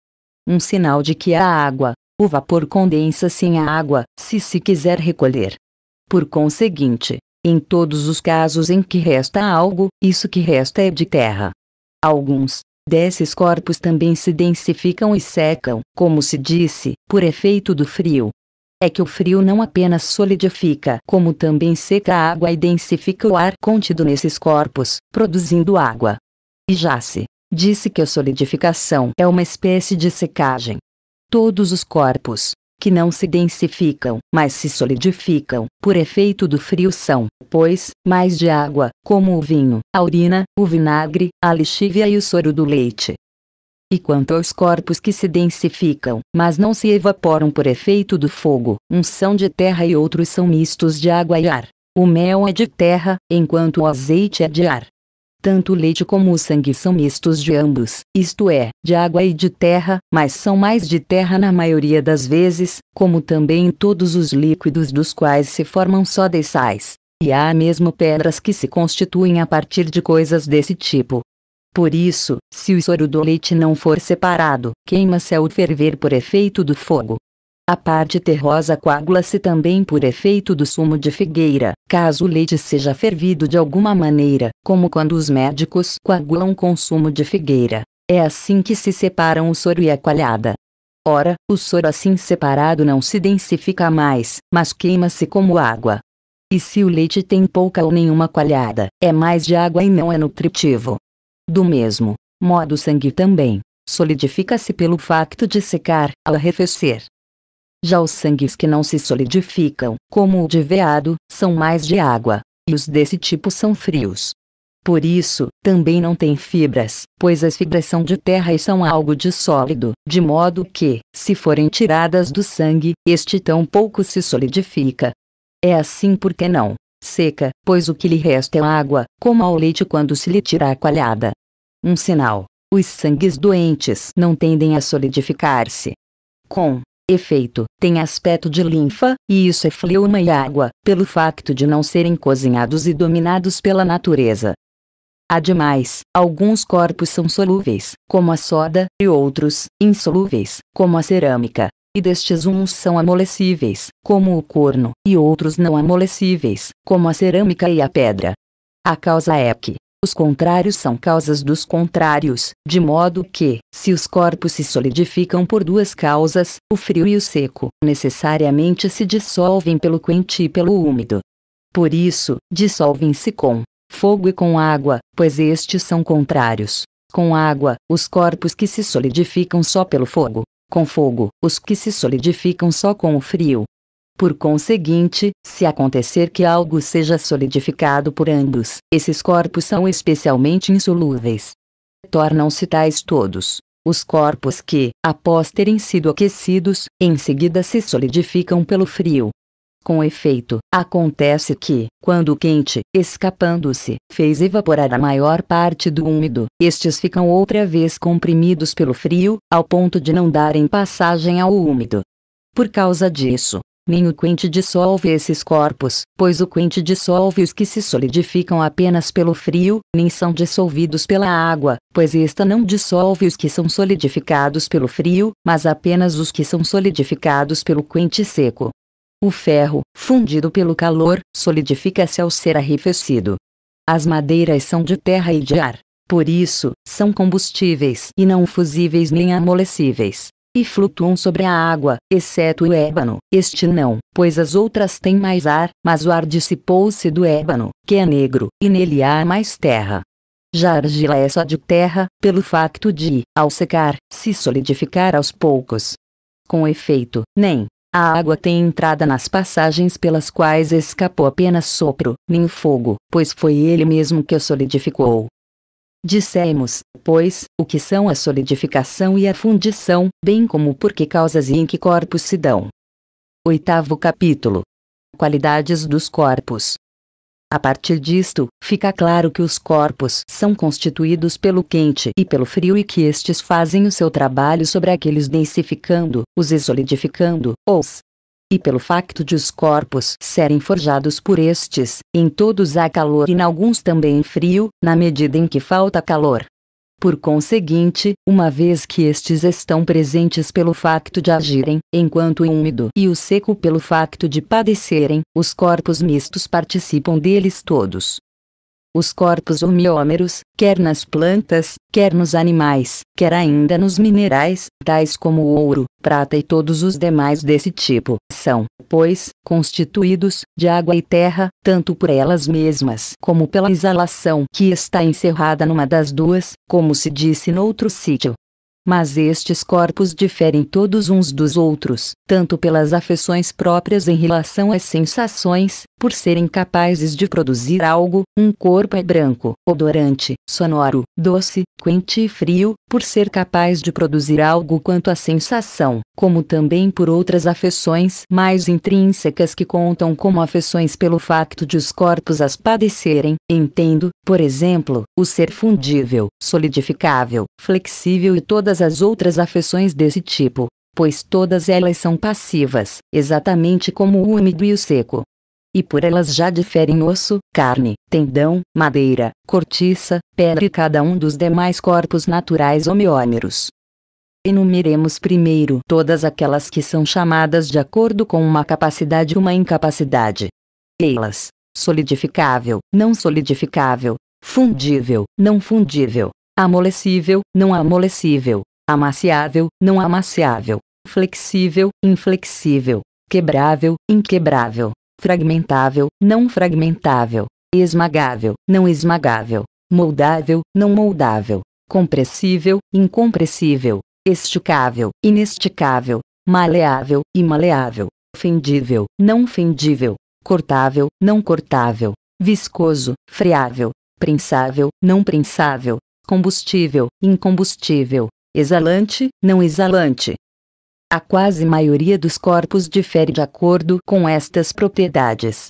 Um sinal de que a água, o vapor condensa-se em água, se se quiser recolher. Por conseguinte, em todos os casos em que resta algo, isso que resta é de terra. Alguns, desses corpos também se densificam e secam, como se disse, por efeito do frio. É que o frio não apenas solidifica, como também seca a água e densifica o ar contido nesses corpos, produzindo água. E já se disse que a solidificação é uma espécie de secagem. Todos os corpos, que não se densificam, mas se solidificam, por efeito do frio são, pois, mais de água, como o vinho, a urina, o vinagre, a lixívia e o soro do leite. E quanto aos corpos que se densificam, mas não se evaporam por efeito do fogo, uns são de terra e outros são mistos de água e ar. O mel é de terra, enquanto o azeite é de ar. Tanto o leite como o sangue são mistos de ambos, isto é, de água e de terra, mas são mais de terra na maioria das vezes, como também em todos os líquidos dos quais se formam sólidos sais. E há mesmo pedras que se constituem a partir de coisas desse tipo. Por isso, se o soro do leite não for separado, queima-se ao ferver por efeito do fogo, a parte terrosa coagula-se também por efeito do sumo de figueira, caso o leite seja fervido de alguma maneira, como quando os médicos coagulam com sumo de figueira. É assim que se separam o soro e a coalhada. Ora, o soro assim separado não se densifica mais, mas queima-se como água. E se o leite tem pouca ou nenhuma coalhada, é mais de água e não é nutritivo. Do mesmo modo, o sangue também solidifica-se pelo facto de secar ao arrefecer. Já os sangues que não se solidificam, como o de veado, são mais de água, e os desse tipo são frios. Por isso, também não tem fibras, pois as fibras são de terra e são algo de sólido, de modo que, se forem tiradas do sangue, este tão pouco se solidifica. É assim porque não seca, pois o que lhe resta é água, como ao leite quando se lhe tira a coalhada. Um sinal: os sangues doentes não tendem a solidificar-se. Com Efeito, tem aspecto de linfa, e isso é fleuma e água, pelo facto de não serem cozinhados e dominados pela natureza. Ademais, alguns corpos são solúveis, como a soda, e outros, insolúveis, como a cerâmica. E destes uns são amolecíveis, como o corno, e outros não amolecíveis, como a cerâmica e a pedra. A causa é que, os contrários são causas dos contrários, de modo que, se os corpos se solidificam por duas causas, o frio e o seco, necessariamente se dissolvem pelo quente e pelo úmido. Por isso, dissolvem-se com fogo e com água, pois estes são contrários. Com água, os corpos que se solidificam só pelo fogo. Com fogo, os que se solidificam só com o frio. Por conseguinte, se acontecer que algo seja solidificado por ambos, esses corpos são especialmente insolúveis. Tornam-se tais todos. Os corpos que, após terem sido aquecidos, em seguida se solidificam pelo frio. Com efeito, acontece que, quando o quente, escapando-se, fez evaporar a maior parte do úmido, estes ficam outra vez comprimidos pelo frio, ao ponto de não darem passagem ao úmido. Por causa disso, nem o quente dissolve esses corpos, pois o quente dissolve os que se solidificam apenas pelo frio, nem são dissolvidos pela água, pois esta não dissolve os que são solidificados pelo frio, mas apenas os que são solidificados pelo quente seco. O ferro, fundido pelo calor, solidifica-se ao ser arrefecido. As madeiras são de terra e de ar. Por isso, são combustíveis e não fusíveis nem amolecíveis e flutuam sobre a água, exceto o ébano. Este não, pois as outras têm mais ar, mas o ar dissipou-se do ébano, que é negro, e nele há mais terra. Já a argila é só de terra, pelo facto de, ao secar, se solidificar aos poucos. Com efeito, nem a água tem entrada nas passagens pelas quais escapou apenas sopro, nem fogo, pois foi ele mesmo que a solidificou. Dissemos, pois, o que são a solidificação e a fundição, bem como por que causas e em que corpos se dão. Oitavo capítulo. Qualidades dos corpos. A partir disto, fica claro que os corpos são constituídos pelo quente e pelo frio e que estes fazem o seu trabalho sobre aqueles densificando, os solidificando, os e pelo facto de os corpos serem forjados por estes, em todos há calor e em alguns também frio, na medida em que falta calor. Por conseguinte, uma vez que estes estão presentes pelo facto de agirem, enquanto o úmido e o seco pelo facto de padecerem, os corpos mistos participam deles todos, os corpos homiômeros, quer nas plantas, quer nos animais, quer ainda nos minerais, tais como ouro, prata e todos os demais desse tipo, são, pois, constituídos de água e terra, tanto por elas mesmas como pela exalação que está encerrada numa das duas, como se disse noutro sítio. Mas estes corpos diferem todos uns dos outros, tanto pelas afeições próprias em relação às sensações, por serem capazes de produzir algo, um corpo é branco, odorante, sonoro, doce, quente e frio, por ser capaz de produzir algo quanto à sensação, como também por outras afeições mais intrínsecas que contam como afeições pelo facto de os corpos as padecerem, entendo, por exemplo, o ser fundível, solidificável, flexível e todas as outras afeições desse tipo, pois todas elas são passivas, exatamente como o úmido e o seco e por elas já diferem osso, carne, tendão, madeira, cortiça, pedra e cada um dos demais corpos naturais homeômeros. Enumeremos primeiro todas aquelas que são chamadas de acordo com uma capacidade e uma incapacidade. Elas: solidificável, não solidificável, fundível, não fundível, amolecível, não amolecível, amaciável, não amaciável, flexível, inflexível, quebrável, inquebrável, fragmentável, não fragmentável, esmagável, não esmagável, moldável, não moldável, compressível, incompressível, esticável, inesticável, maleável, imaleável, fendível, não fendível, cortável, não cortável, viscoso, freável, prensável, não prensável, combustível, incombustível, exalante, não exalante, a quase maioria dos corpos difere de acordo com estas propriedades.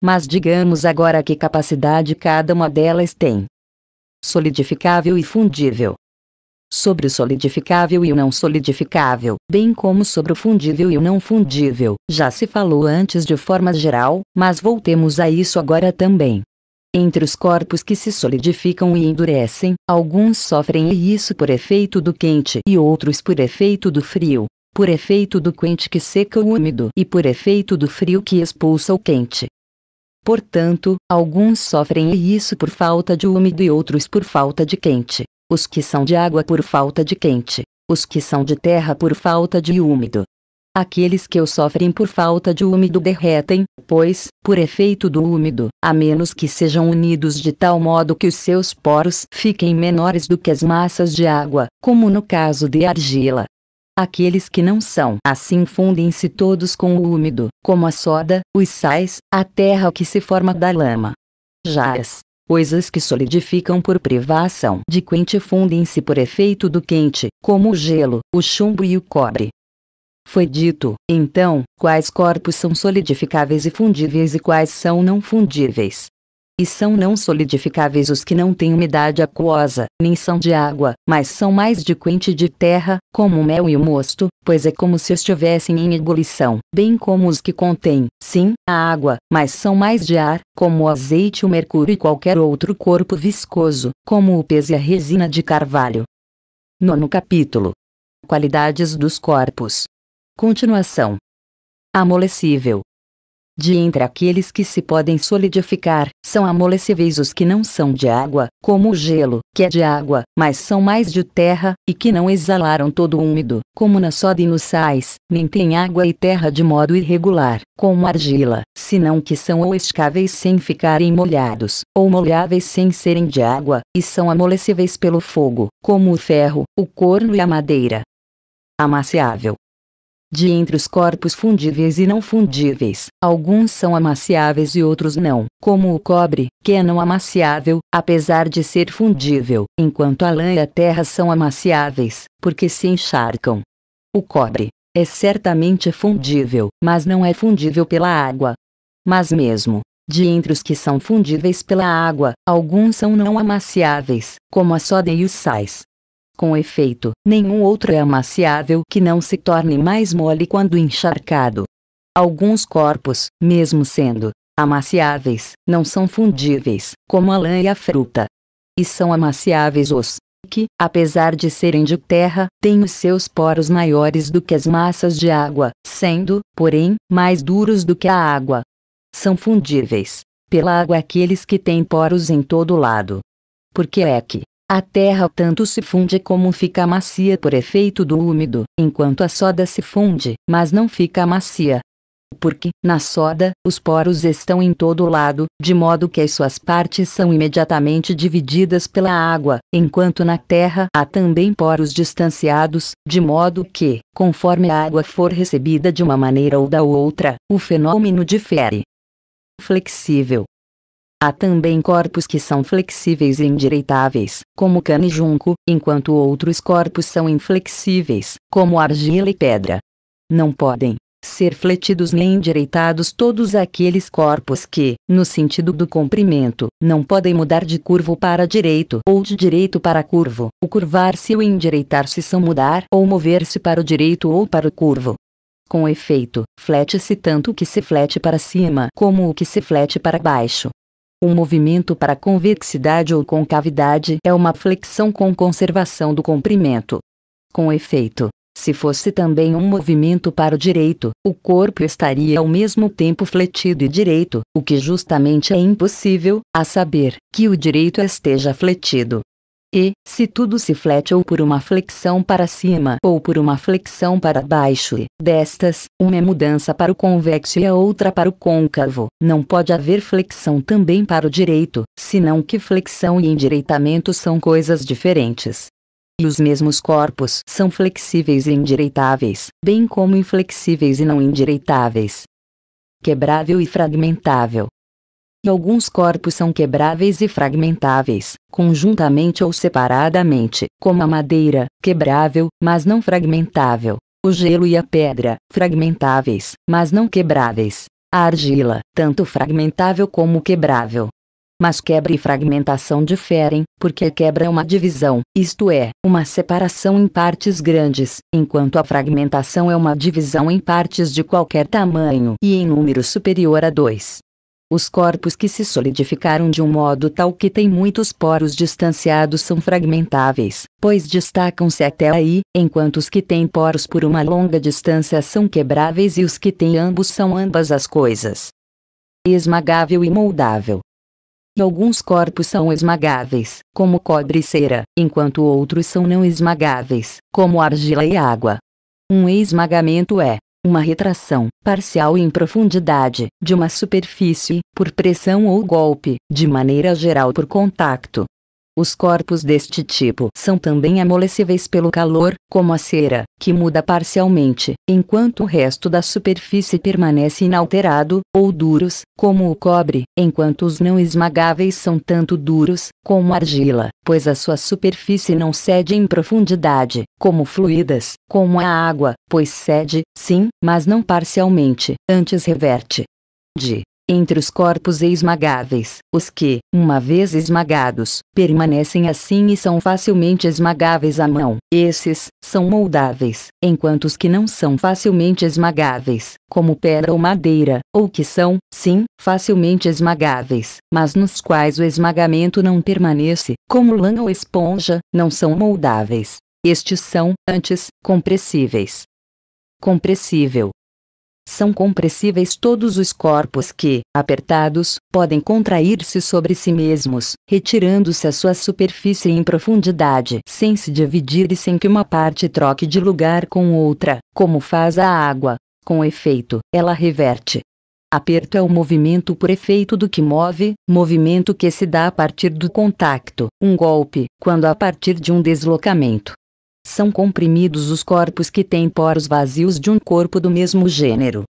Mas digamos agora que capacidade cada uma delas tem. Solidificável e fundível. Sobre o solidificável e o não solidificável, bem como sobre o fundível e o não fundível, já se falou antes de forma geral, mas voltemos a isso agora também. Entre os corpos que se solidificam e endurecem, alguns sofrem isso por efeito do quente e outros por efeito do frio, por efeito do quente que seca o úmido e por efeito do frio que expulsa o quente. Portanto, alguns sofrem isso por falta de úmido e outros por falta de quente, os que são de água por falta de quente, os que são de terra por falta de úmido. Aqueles que o sofrem por falta de úmido derretem, pois, por efeito do úmido, a menos que sejam unidos de tal modo que os seus poros fiquem menores do que as massas de água, como no caso de argila, aqueles que não são. Assim fundem-se todos com o úmido, como a soda, os sais, a terra que se forma da lama. já as coisas que solidificam por privação de quente fundem-se por efeito do quente, como o gelo, o chumbo e o cobre. Foi dito, então, quais corpos são solidificáveis e fundíveis e quais são não fundíveis. E são não solidificáveis os que não têm umidade aquosa, nem são de água, mas são mais de quente de terra, como o mel e o mosto, pois é como se estivessem em ebulição, bem como os que contêm, sim, a água, mas são mais de ar, como o azeite, o mercúrio e qualquer outro corpo viscoso, como o pez e a resina de carvalho. Nono capítulo. Qualidades dos corpos. Continuação. Amolecível. De entre aqueles que se podem solidificar, são amolecíveis os que não são de água, como o gelo, que é de água, mas são mais de terra, e que não exalaram todo úmido, como na soda e nos sais, nem têm água e terra de modo irregular, como argila, senão que são ou escáveis sem ficarem molhados, ou molháveis sem serem de água, e são amolecíveis pelo fogo, como o ferro, o corno e a madeira amaciável, de entre os corpos fundíveis e não fundíveis, alguns são amaciáveis e outros não, como o cobre, que é não amaciável, apesar de ser fundível, enquanto a lã e a terra são amaciáveis, porque se encharcam. O cobre é certamente fundível, mas não é fundível pela água. Mas mesmo, de entre os que são fundíveis pela água, alguns são não amaciáveis, como a soda e os sais. Com efeito, nenhum outro é amaciável que não se torne mais mole quando encharcado. Alguns corpos, mesmo sendo amaciáveis, não são fundíveis, como a lã e a fruta. E são amaciáveis os que, apesar de serem de terra, têm os seus poros maiores do que as massas de água, sendo, porém, mais duros do que a água. São fundíveis pela água aqueles que têm poros em todo lado. Porque é que, a terra tanto se funde como fica macia por efeito do úmido, enquanto a soda se funde, mas não fica macia. Porque, na soda, os poros estão em todo lado, de modo que as suas partes são imediatamente divididas pela água, enquanto na terra há também poros distanciados, de modo que, conforme a água for recebida de uma maneira ou da outra, o fenômeno difere. Flexível Há também corpos que são flexíveis e endireitáveis, como cana e junco, enquanto outros corpos são inflexíveis, como argila e pedra. Não podem ser fletidos nem endireitados todos aqueles corpos que, no sentido do comprimento, não podem mudar de curvo para direito ou de direito para curvo. O curvar-se e o endireitar-se são mudar ou mover-se para o direito ou para o curvo. Com efeito, flete-se tanto o que se flete para cima como o que se flete para baixo, um movimento para convexidade ou concavidade é uma flexão com conservação do comprimento. Com efeito, se fosse também um movimento para o direito, o corpo estaria ao mesmo tempo fletido e direito, o que justamente é impossível, a saber, que o direito esteja fletido. E, se tudo se flete ou por uma flexão para cima ou por uma flexão para baixo e, destas, uma é mudança para o convexo e a outra para o côncavo, não pode haver flexão também para o direito, senão que flexão e endireitamento são coisas diferentes. E os mesmos corpos são flexíveis e endireitáveis, bem como inflexíveis e não endireitáveis. Quebrável e fragmentável, Alguns corpos são quebráveis e fragmentáveis, conjuntamente ou separadamente, como a madeira, quebrável, mas não fragmentável, o gelo e a pedra, fragmentáveis, mas não quebráveis, a argila, tanto fragmentável como quebrável. Mas quebra e fragmentação diferem, porque a quebra é uma divisão, isto é, uma separação em partes grandes, enquanto a fragmentação é uma divisão em partes de qualquer tamanho e em número superior a dois. Os corpos que se solidificaram de um modo tal que têm muitos poros distanciados são fragmentáveis, pois destacam-se até aí, enquanto os que têm poros por uma longa distância são quebráveis e os que têm ambos são ambas as coisas. Esmagável e moldável. E alguns corpos são esmagáveis, como cobre e cera, enquanto outros são não esmagáveis, como argila e água. Um esmagamento é, uma retração, parcial em profundidade, de uma superfície, por pressão ou golpe, de maneira geral por contacto, os corpos deste tipo são também amolecíveis pelo calor, como a cera, que muda parcialmente, enquanto o resto da superfície permanece inalterado, ou duros, como o cobre, enquanto os não esmagáveis são tanto duros, como argila, pois a sua superfície não cede em profundidade, como fluidas, como a água, pois cede, sim, mas não parcialmente, antes reverte. De entre os corpos esmagáveis, os que, uma vez esmagados, permanecem assim e são facilmente esmagáveis à mão. Esses, são moldáveis, enquanto os que não são facilmente esmagáveis, como pedra ou madeira, ou que são, sim, facilmente esmagáveis, mas nos quais o esmagamento não permanece, como lã ou esponja, não são moldáveis. Estes são, antes, compressíveis. Compressível são compressíveis todos os corpos que, apertados, podem contrair-se sobre si mesmos, retirando-se a sua superfície em profundidade, sem se dividir e sem que uma parte troque de lugar com outra, como faz a água. Com efeito, ela reverte. Aperto é o movimento por efeito do que move, movimento que se dá a partir do contacto, um golpe, quando a partir de um deslocamento são comprimidos os corpos que têm poros vazios de um corpo do mesmo gênero.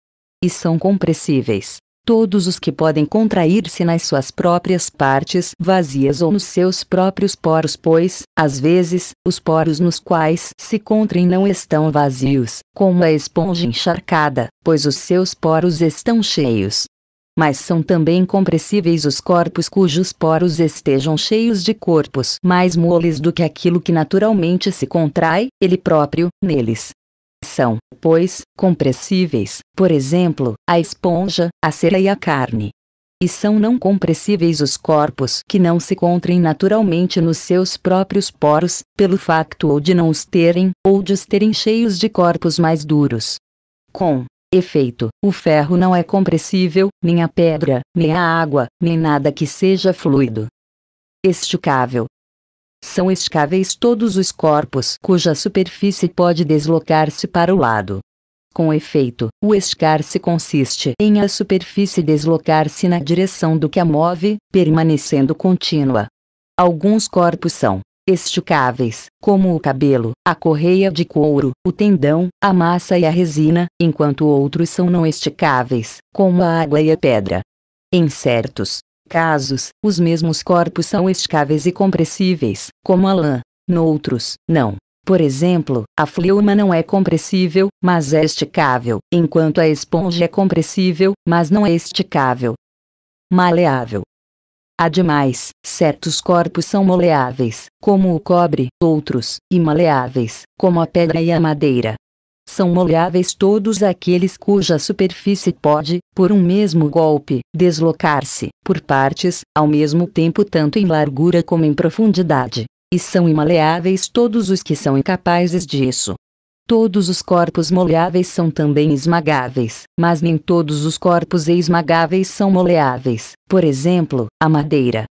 E são compressíveis todos os que podem contrair-se nas suas próprias partes vazias ou nos seus próprios poros, pois, às vezes, os poros nos quais se contraem não estão vazios, como a esponja encharcada, pois os seus poros estão cheios, mas são também compressíveis os corpos cujos poros estejam cheios de corpos mais moles do que aquilo que naturalmente se contrai, ele próprio, neles. São, pois, compressíveis, por exemplo, a esponja, a cera e a carne. E são não compressíveis os corpos que não se contraem naturalmente nos seus próprios poros, pelo facto ou de não os terem, ou de os terem cheios de corpos mais duros. Com Efeito: o ferro não é compressível, nem a pedra, nem a água, nem nada que seja fluido. Esticável: são esticáveis todos os corpos cuja superfície pode deslocar-se para o lado. Com efeito, o esticar-se consiste em a superfície deslocar-se na direção do que a move, permanecendo contínua. Alguns corpos são esticáveis, como o cabelo, a correia de couro, o tendão, a massa e a resina, enquanto outros são não esticáveis, como a água e a pedra. Em certos casos, os mesmos corpos são esticáveis e compressíveis, como a lã. Noutros, não. Por exemplo, a fleuma não é compressível, mas é esticável, enquanto a esponja é compressível, mas não é esticável. Maleável. Ademais, certos corpos são moleáveis, como o cobre, outros, imaleáveis, como a pedra e a madeira. São moleáveis todos aqueles cuja superfície pode, por um mesmo golpe, deslocar-se, por partes, ao mesmo tempo tanto em largura como em profundidade. E são imaleáveis todos os que são incapazes disso. Todos os corpos moleáveis são também esmagáveis, mas nem todos os corpos esmagáveis são moleáveis, por exemplo, a madeira.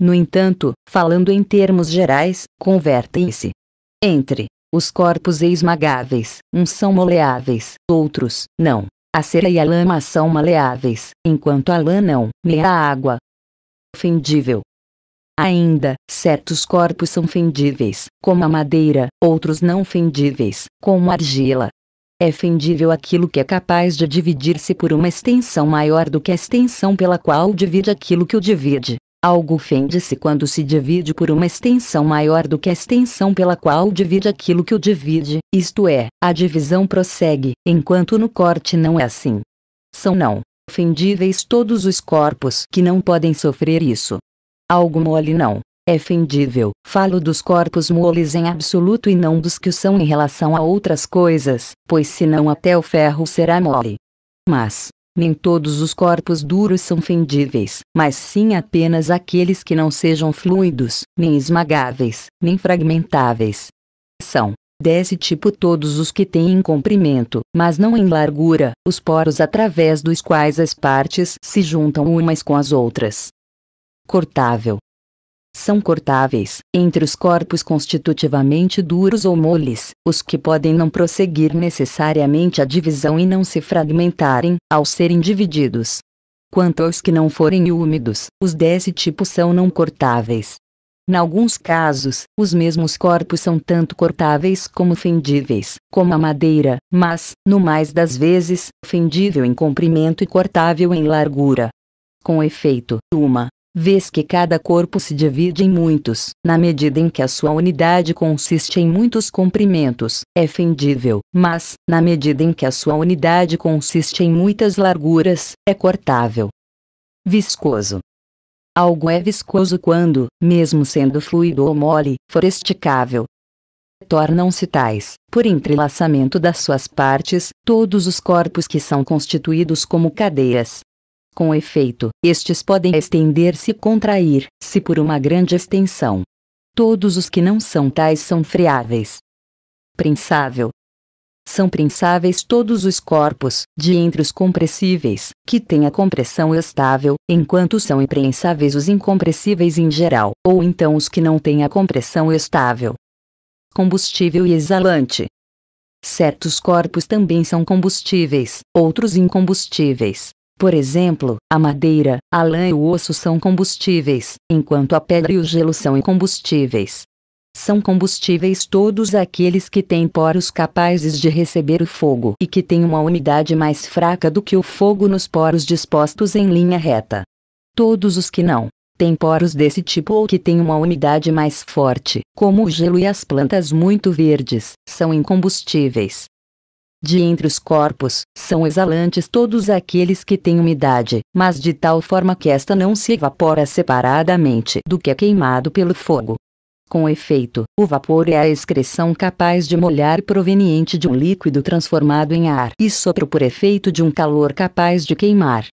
No entanto, falando em termos gerais, convertem-se entre os corpos esmagáveis, uns são moleáveis, outros não. A cera e a lama são maleáveis, enquanto a lã não, nem a água. Ofendível. Ainda, certos corpos são fendíveis, como a madeira, outros não fendíveis, como a argila. É fendível aquilo que é capaz de dividir-se por uma extensão maior do que a extensão pela qual divide aquilo que o divide. Algo fende-se quando se divide por uma extensão maior do que a extensão pela qual divide aquilo que o divide, isto é, a divisão prossegue, enquanto no corte não é assim. São não fendíveis todos os corpos que não podem sofrer isso. Algo mole não. É fendível. Falo dos corpos moles em absoluto e não dos que o são em relação a outras coisas, pois senão até o ferro será mole. Mas, nem todos os corpos duros são fendíveis, mas sim apenas aqueles que não sejam fluidos, nem esmagáveis, nem fragmentáveis. São, desse tipo todos os que têm em comprimento, mas não em largura, os poros através dos quais as partes se juntam umas com as outras cortável. São cortáveis, entre os corpos constitutivamente duros ou moles, os que podem não prosseguir necessariamente a divisão e não se fragmentarem, ao serem divididos. Quanto aos que não forem úmidos, os desse tipo são não cortáveis. Em alguns casos, os mesmos corpos são tanto cortáveis como fendíveis, como a madeira, mas, no mais das vezes, fendível em comprimento e cortável em largura. Com efeito, uma vês que cada corpo se divide em muitos, na medida em que a sua unidade consiste em muitos comprimentos, é fendível, mas, na medida em que a sua unidade consiste em muitas larguras, é cortável. Viscoso. Algo é viscoso quando, mesmo sendo fluido ou mole, for esticável. Tornam-se tais, por entrelaçamento das suas partes, todos os corpos que são constituídos como cadeias, com efeito, estes podem estender-se e contrair, se por uma grande extensão. Todos os que não são tais são freáveis. Prensável. São prensáveis todos os corpos, de entre os compressíveis, que têm a compressão estável, enquanto são imprensáveis os incompressíveis em geral, ou então os que não têm a compressão estável. Combustível e exalante. Certos corpos também são combustíveis, outros incombustíveis, por exemplo, a madeira, a lã e o osso são combustíveis, enquanto a pedra e o gelo são incombustíveis. São combustíveis todos aqueles que têm poros capazes de receber o fogo e que têm uma umidade mais fraca do que o fogo nos poros dispostos em linha reta. Todos os que não têm poros desse tipo ou que têm uma umidade mais forte, como o gelo e as plantas muito verdes, são incombustíveis, de entre os corpos, são exalantes todos aqueles que têm umidade, mas de tal forma que esta não se evapora separadamente do que é queimado pelo fogo. Com efeito, o vapor é a excreção capaz de molhar proveniente de um líquido transformado em ar e sopro por efeito de um calor capaz de queimar.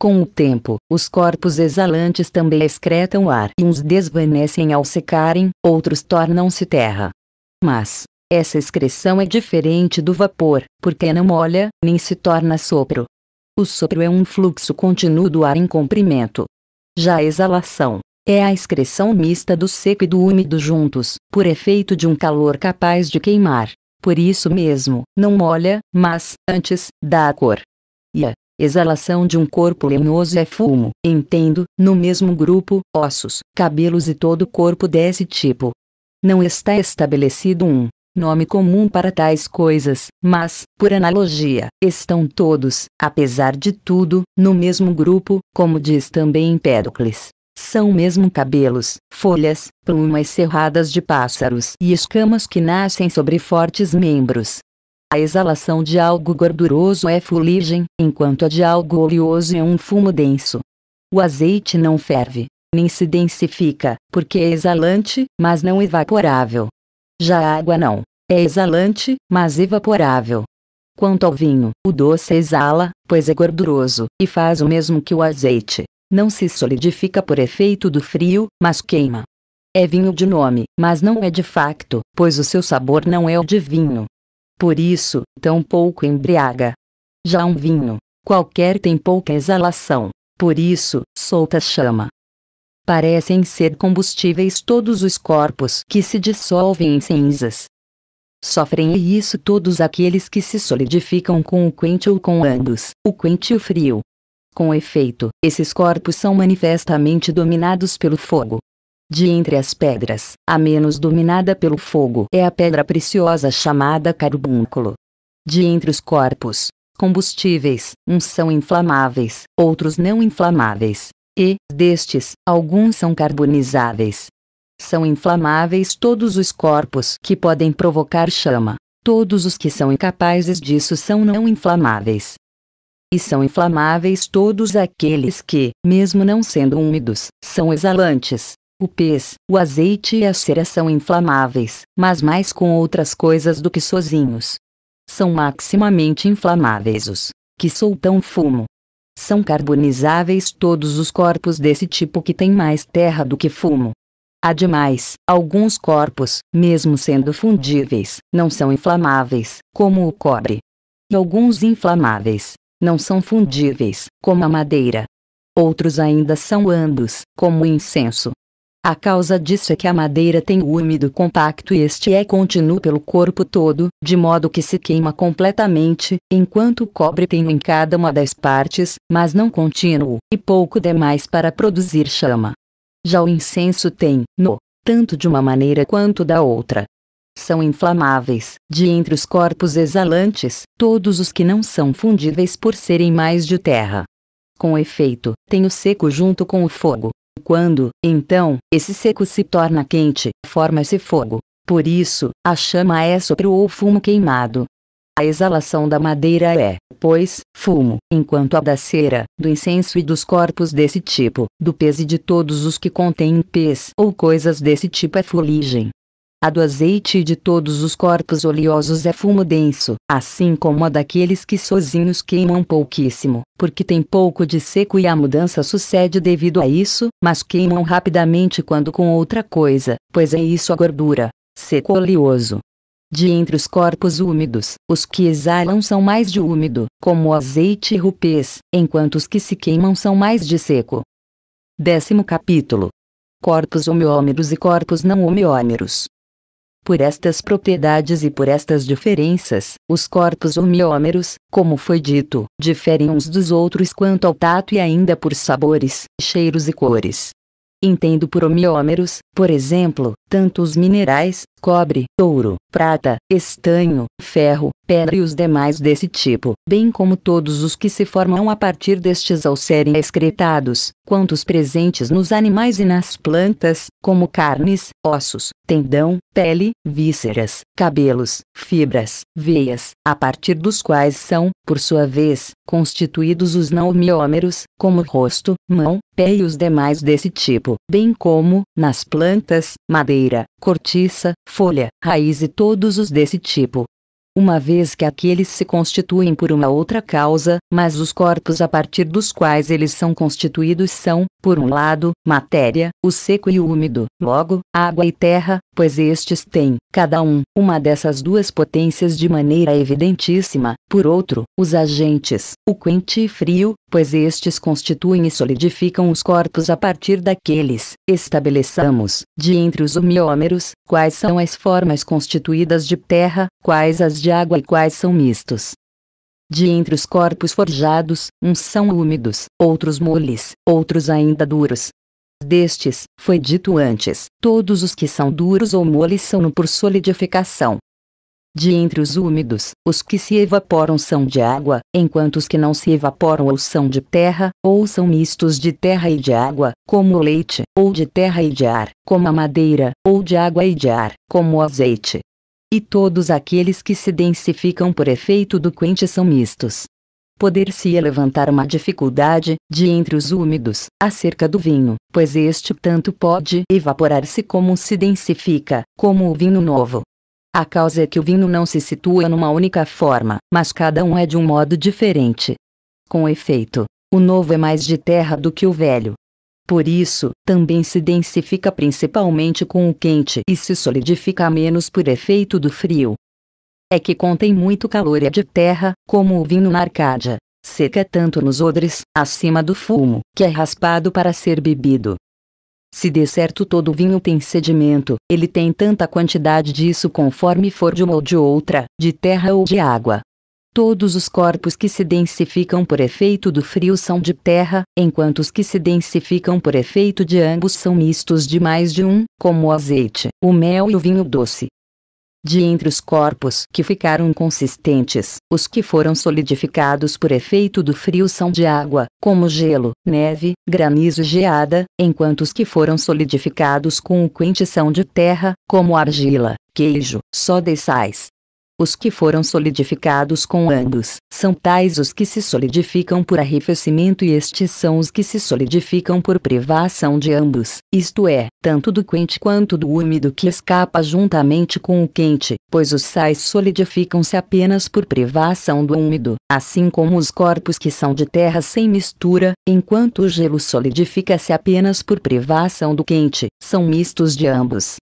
Com o tempo, os corpos exalantes também excretam ar e uns desvanecem ao secarem, outros tornam-se terra. Mas, essa excreção é diferente do vapor, porque não molha, nem se torna sopro. O sopro é um fluxo contínuo do ar em comprimento. Já a exalação é a excreção mista do seco e do úmido juntos, por efeito de um calor capaz de queimar. Por isso mesmo, não molha, mas, antes, dá a cor. E a exalação de um corpo lenhoso é fumo, entendo, no mesmo grupo, ossos, cabelos e todo o corpo desse tipo. Não está estabelecido um nome comum para tais coisas, mas, por analogia, estão todos, apesar de tudo, no mesmo grupo, como diz também Empédocles. São mesmo cabelos, folhas, plumas cerradas de pássaros e escamas que nascem sobre fortes membros. A exalação de algo gorduroso é fuligem, enquanto a de algo oleoso é um fumo denso. O azeite não ferve, nem se densifica, porque é exalante, mas não evaporável. Já a água não. É exalante, mas evaporável. Quanto ao vinho, o doce exala, pois é gorduroso, e faz o mesmo que o azeite. Não se solidifica por efeito do frio, mas queima. É vinho de nome, mas não é de facto, pois o seu sabor não é o de vinho. Por isso, tão pouco embriaga. Já um vinho, qualquer tem pouca exalação. Por isso, solta chama parecem ser combustíveis todos os corpos que se dissolvem em cinzas. Sofrem isso todos aqueles que se solidificam com o quente ou com ambos, o quente e o frio. Com efeito, esses corpos são manifestamente dominados pelo fogo. De entre as pedras, a menos dominada pelo fogo é a pedra preciosa chamada carbúnculo. De entre os corpos combustíveis, uns são inflamáveis, outros não inflamáveis, e, destes, alguns são carbonizáveis. São inflamáveis todos os corpos que podem provocar chama. Todos os que são incapazes disso são não inflamáveis. E são inflamáveis todos aqueles que, mesmo não sendo úmidos, são exalantes. O pez, o azeite e a cera são inflamáveis, mas mais com outras coisas do que sozinhos. São maximamente inflamáveis os que soltam fumo, são carbonizáveis todos os corpos desse tipo que têm mais terra do que fumo. Ademais, alguns corpos, mesmo sendo fundíveis, não são inflamáveis, como o cobre. E alguns inflamáveis, não são fundíveis, como a madeira. Outros ainda são andos, como o incenso. A causa disso é que a madeira tem o úmido compacto e este é contínuo pelo corpo todo, de modo que se queima completamente, enquanto o cobre tem em cada uma das partes, mas não contínuo, e pouco demais para produzir chama. Já o incenso tem, no, tanto de uma maneira quanto da outra. São inflamáveis, de entre os corpos exalantes, todos os que não são fundíveis por serem mais de terra. Com efeito, tem o seco junto com o fogo, quando, então, esse seco se torna quente, forma-se fogo. Por isso, a chama é sopro ou fumo queimado. A exalação da madeira é, pois, fumo, enquanto a da cera, do incenso e dos corpos desse tipo, do peso e de todos os que contêm pez ou coisas desse tipo é fuligem. A do azeite de todos os corpos oleosos é fumo denso, assim como a daqueles que sozinhos queimam pouquíssimo, porque tem pouco de seco e a mudança sucede devido a isso, mas queimam rapidamente quando com outra coisa, pois é isso a gordura, seco oleoso. De entre os corpos úmidos, os que exalam são mais de úmido, como azeite e rupês, enquanto os que se queimam são mais de seco. Décimo capítulo. Corpos homeômeros e corpos não homeômeros. Por estas propriedades e por estas diferenças, os corpos homeômeros, como foi dito, diferem uns dos outros quanto ao tato e ainda por sabores, cheiros e cores. Entendo por homeômeros, por exemplo, tanto os minerais, cobre, ouro, prata, estanho, ferro, pedra e os demais desse tipo, bem como todos os que se formam a partir destes ao serem excretados, quantos presentes nos animais e nas plantas, como carnes, ossos, tendão, pele, vísceras, cabelos, fibras, veias, a partir dos quais são, por sua vez, constituídos os não homiômeros, como rosto, mão, pé e os demais desse tipo, bem como, nas plantas, madeira, cortiça, folha, raiz e todos os desse tipo, uma vez que aqueles se constituem por uma outra causa, mas os corpos a partir dos quais eles são constituídos são, por um lado, matéria, o seco e o úmido, logo, água e terra, pois estes têm, cada um, uma dessas duas potências de maneira evidentíssima, por outro, os agentes, o quente e frio, pois estes constituem e solidificam os corpos a partir daqueles. Estabeleçamos, de entre os homiômeros, quais são as formas constituídas de terra, quais as de água e quais são mistos. De entre os corpos forjados, uns são úmidos, outros moles, outros ainda duros. Destes, foi dito antes, todos os que são duros ou moles são no por solidificação, de entre os úmidos, os que se evaporam são de água, enquanto os que não se evaporam ou são de terra, ou são mistos de terra e de água, como o leite, ou de terra e de ar, como a madeira, ou de água e de ar, como o azeite. E todos aqueles que se densificam por efeito do quente são mistos. Poder-se levantar uma dificuldade, de entre os úmidos, acerca do vinho, pois este tanto pode evaporar-se como se densifica, como o vinho novo a causa é que o vinho não se situa numa única forma, mas cada um é de um modo diferente. Com efeito, o novo é mais de terra do que o velho. Por isso, também se densifica principalmente com o quente e se solidifica menos por efeito do frio. É que contém muito calor e é de terra, como o vinho na Arcádia. Seca tanto nos odres, acima do fumo, que é raspado para ser bebido, se de certo todo vinho tem sedimento, ele tem tanta quantidade disso conforme for de uma ou de outra, de terra ou de água. Todos os corpos que se densificam por efeito do frio são de terra, enquanto os que se densificam por efeito de ambos são mistos de mais de um, como o azeite, o mel e o vinho doce de entre os corpos que ficaram consistentes, os que foram solidificados por efeito do frio são de água, como gelo, neve, granizo e geada, enquanto os que foram solidificados com o quente são de terra, como argila, queijo. Só sais. Os que foram solidificados com ambos são tais os que se solidificam por arrefecimento e estes são os que se solidificam por privação de ambos, isto é, tanto do quente quanto do úmido que escapa juntamente com o quente, pois os sais solidificam-se apenas por privação do úmido, assim como os corpos que são de terra sem mistura, enquanto o gelo solidifica-se apenas por privação do quente, são mistos de ambos.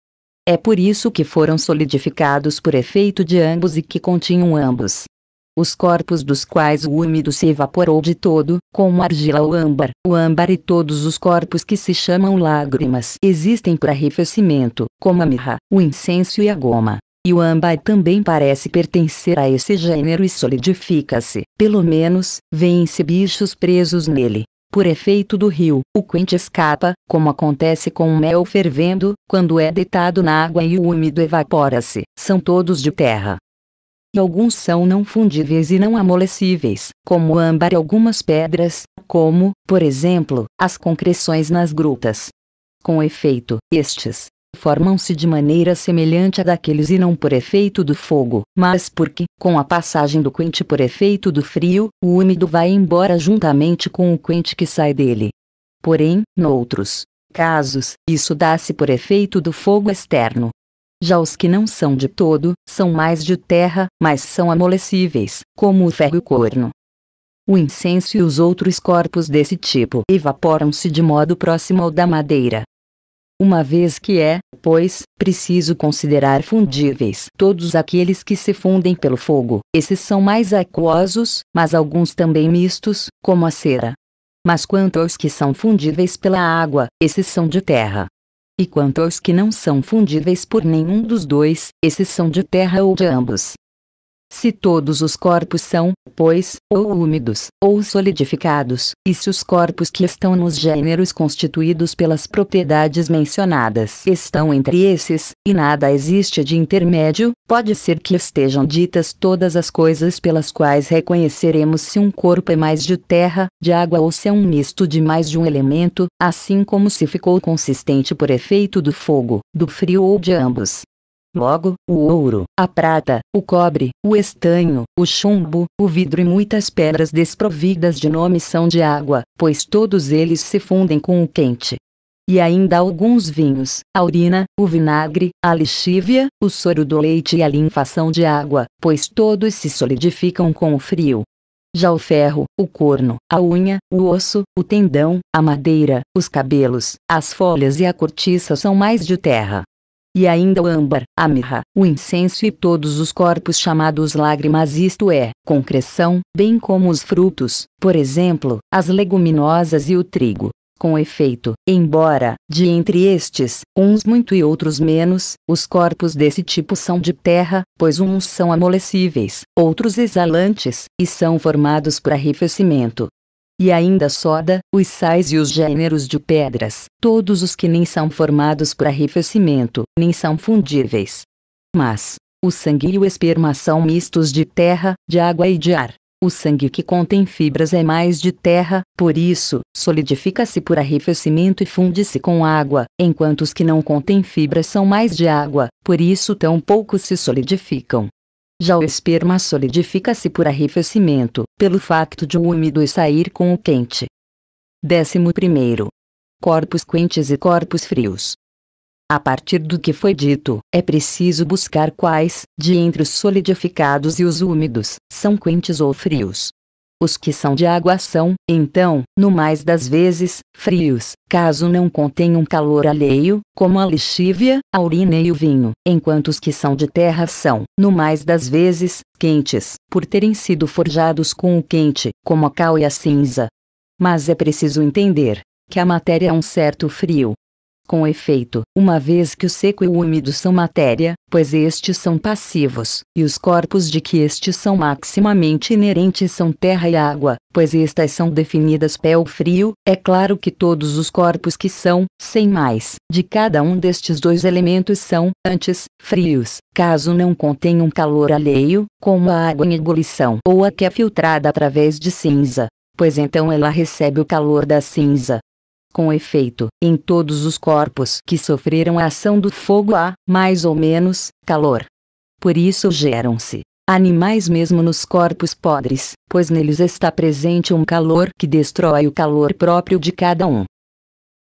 É por isso que foram solidificados por efeito de ambos e que continham ambos. Os corpos dos quais o úmido se evaporou de todo, como argila ou âmbar, o âmbar e todos os corpos que se chamam lágrimas existem para arrefecimento, como a mirra, o incenso e a goma. E o âmbar também parece pertencer a esse gênero e solidifica-se, pelo menos, vêem-se bichos presos nele por efeito do rio. O quente escapa, como acontece com o mel fervendo, quando é deitado na água e o úmido evapora-se. São todos de terra. E alguns são não fundíveis e não amolecíveis, como o âmbar e algumas pedras, como, por exemplo, as concreções nas grutas. Com efeito, estes, formam-se de maneira semelhante à daqueles e não por efeito do fogo, mas porque, com a passagem do quente por efeito do frio, o úmido vai embora juntamente com o quente que sai dele. Porém, noutros casos, isso dá-se por efeito do fogo externo. Já os que não são de todo, são mais de terra, mas são amolecíveis, como o ferro e o corno. O incenso e os outros corpos desse tipo evaporam-se de modo próximo ao da madeira, uma vez que é, pois, preciso considerar fundíveis todos aqueles que se fundem pelo fogo. Esses são mais aquosos, mas alguns também mistos, como a cera. Mas quanto aos que são fundíveis pela água, esses são de terra. E quanto aos que não são fundíveis por nenhum dos dois, esses são de terra ou de ambos. Se todos os corpos são, pois, ou úmidos, ou solidificados, e se os corpos que estão nos gêneros constituídos pelas propriedades mencionadas estão entre esses, e nada existe de intermédio, pode ser que estejam ditas todas as coisas pelas quais reconheceremos se um corpo é mais de terra, de água ou se é um misto de mais de um elemento, assim como se ficou consistente por efeito do fogo, do frio ou de ambos. Logo, o ouro, a prata, o cobre, o estanho, o chumbo, o vidro e muitas pedras desprovidas de nome são de água, pois todos eles se fundem com o quente. E ainda alguns vinhos, a urina, o vinagre, a lixívia, o soro do leite e a linfação de água, pois todos se solidificam com o frio. Já o ferro, o corno, a unha, o osso, o tendão, a madeira, os cabelos, as folhas e a cortiça são mais de terra e ainda o âmbar, a mirra, o incenso e todos os corpos chamados lágrimas, isto é, concreção, bem como os frutos, por exemplo, as leguminosas e o trigo. Com efeito, embora, de entre estes, uns muito e outros menos, os corpos desse tipo são de terra, pois uns são amolecíveis, outros exalantes, e são formados por arrefecimento, e ainda soda, os sais e os gêneros de pedras, todos os que nem são formados por arrefecimento, nem são fundíveis. Mas, o sangue e o esperma são mistos de terra, de água e de ar. O sangue que contém fibras é mais de terra, por isso, solidifica-se por arrefecimento e funde-se com água, enquanto os que não contêm fibras são mais de água, por isso tão pouco se solidificam. Já o esperma solidifica-se por arrefecimento, pelo facto de o úmido sair com o quente. Décimo primeiro. Corpos quentes e corpos frios. A partir do que foi dito, é preciso buscar quais, de entre os solidificados e os úmidos, são quentes ou frios. Os que são de água são, então, no mais das vezes, frios, caso não contenham calor alheio, como a lixívia, a urina e o vinho, enquanto os que são de terra são, no mais das vezes, quentes, por terem sido forjados com o quente, como a cal e a cinza. Mas é preciso entender que a matéria é um certo frio, com efeito, uma vez que o seco e o úmido são matéria, pois estes são passivos, e os corpos de que estes são maximamente inerentes são terra e água, pois estas são definidas pé ou frio, é claro que todos os corpos que são, sem mais, de cada um destes dois elementos são, antes, frios, caso não contenham calor alheio, como a água em ebulição ou a que é filtrada através de cinza pois então ela recebe o calor da cinza, com efeito, em todos os corpos que sofreram a ação do fogo há, mais ou menos, calor. Por isso geram-se animais mesmo nos corpos podres, pois neles está presente um calor que destrói o calor próprio de cada um.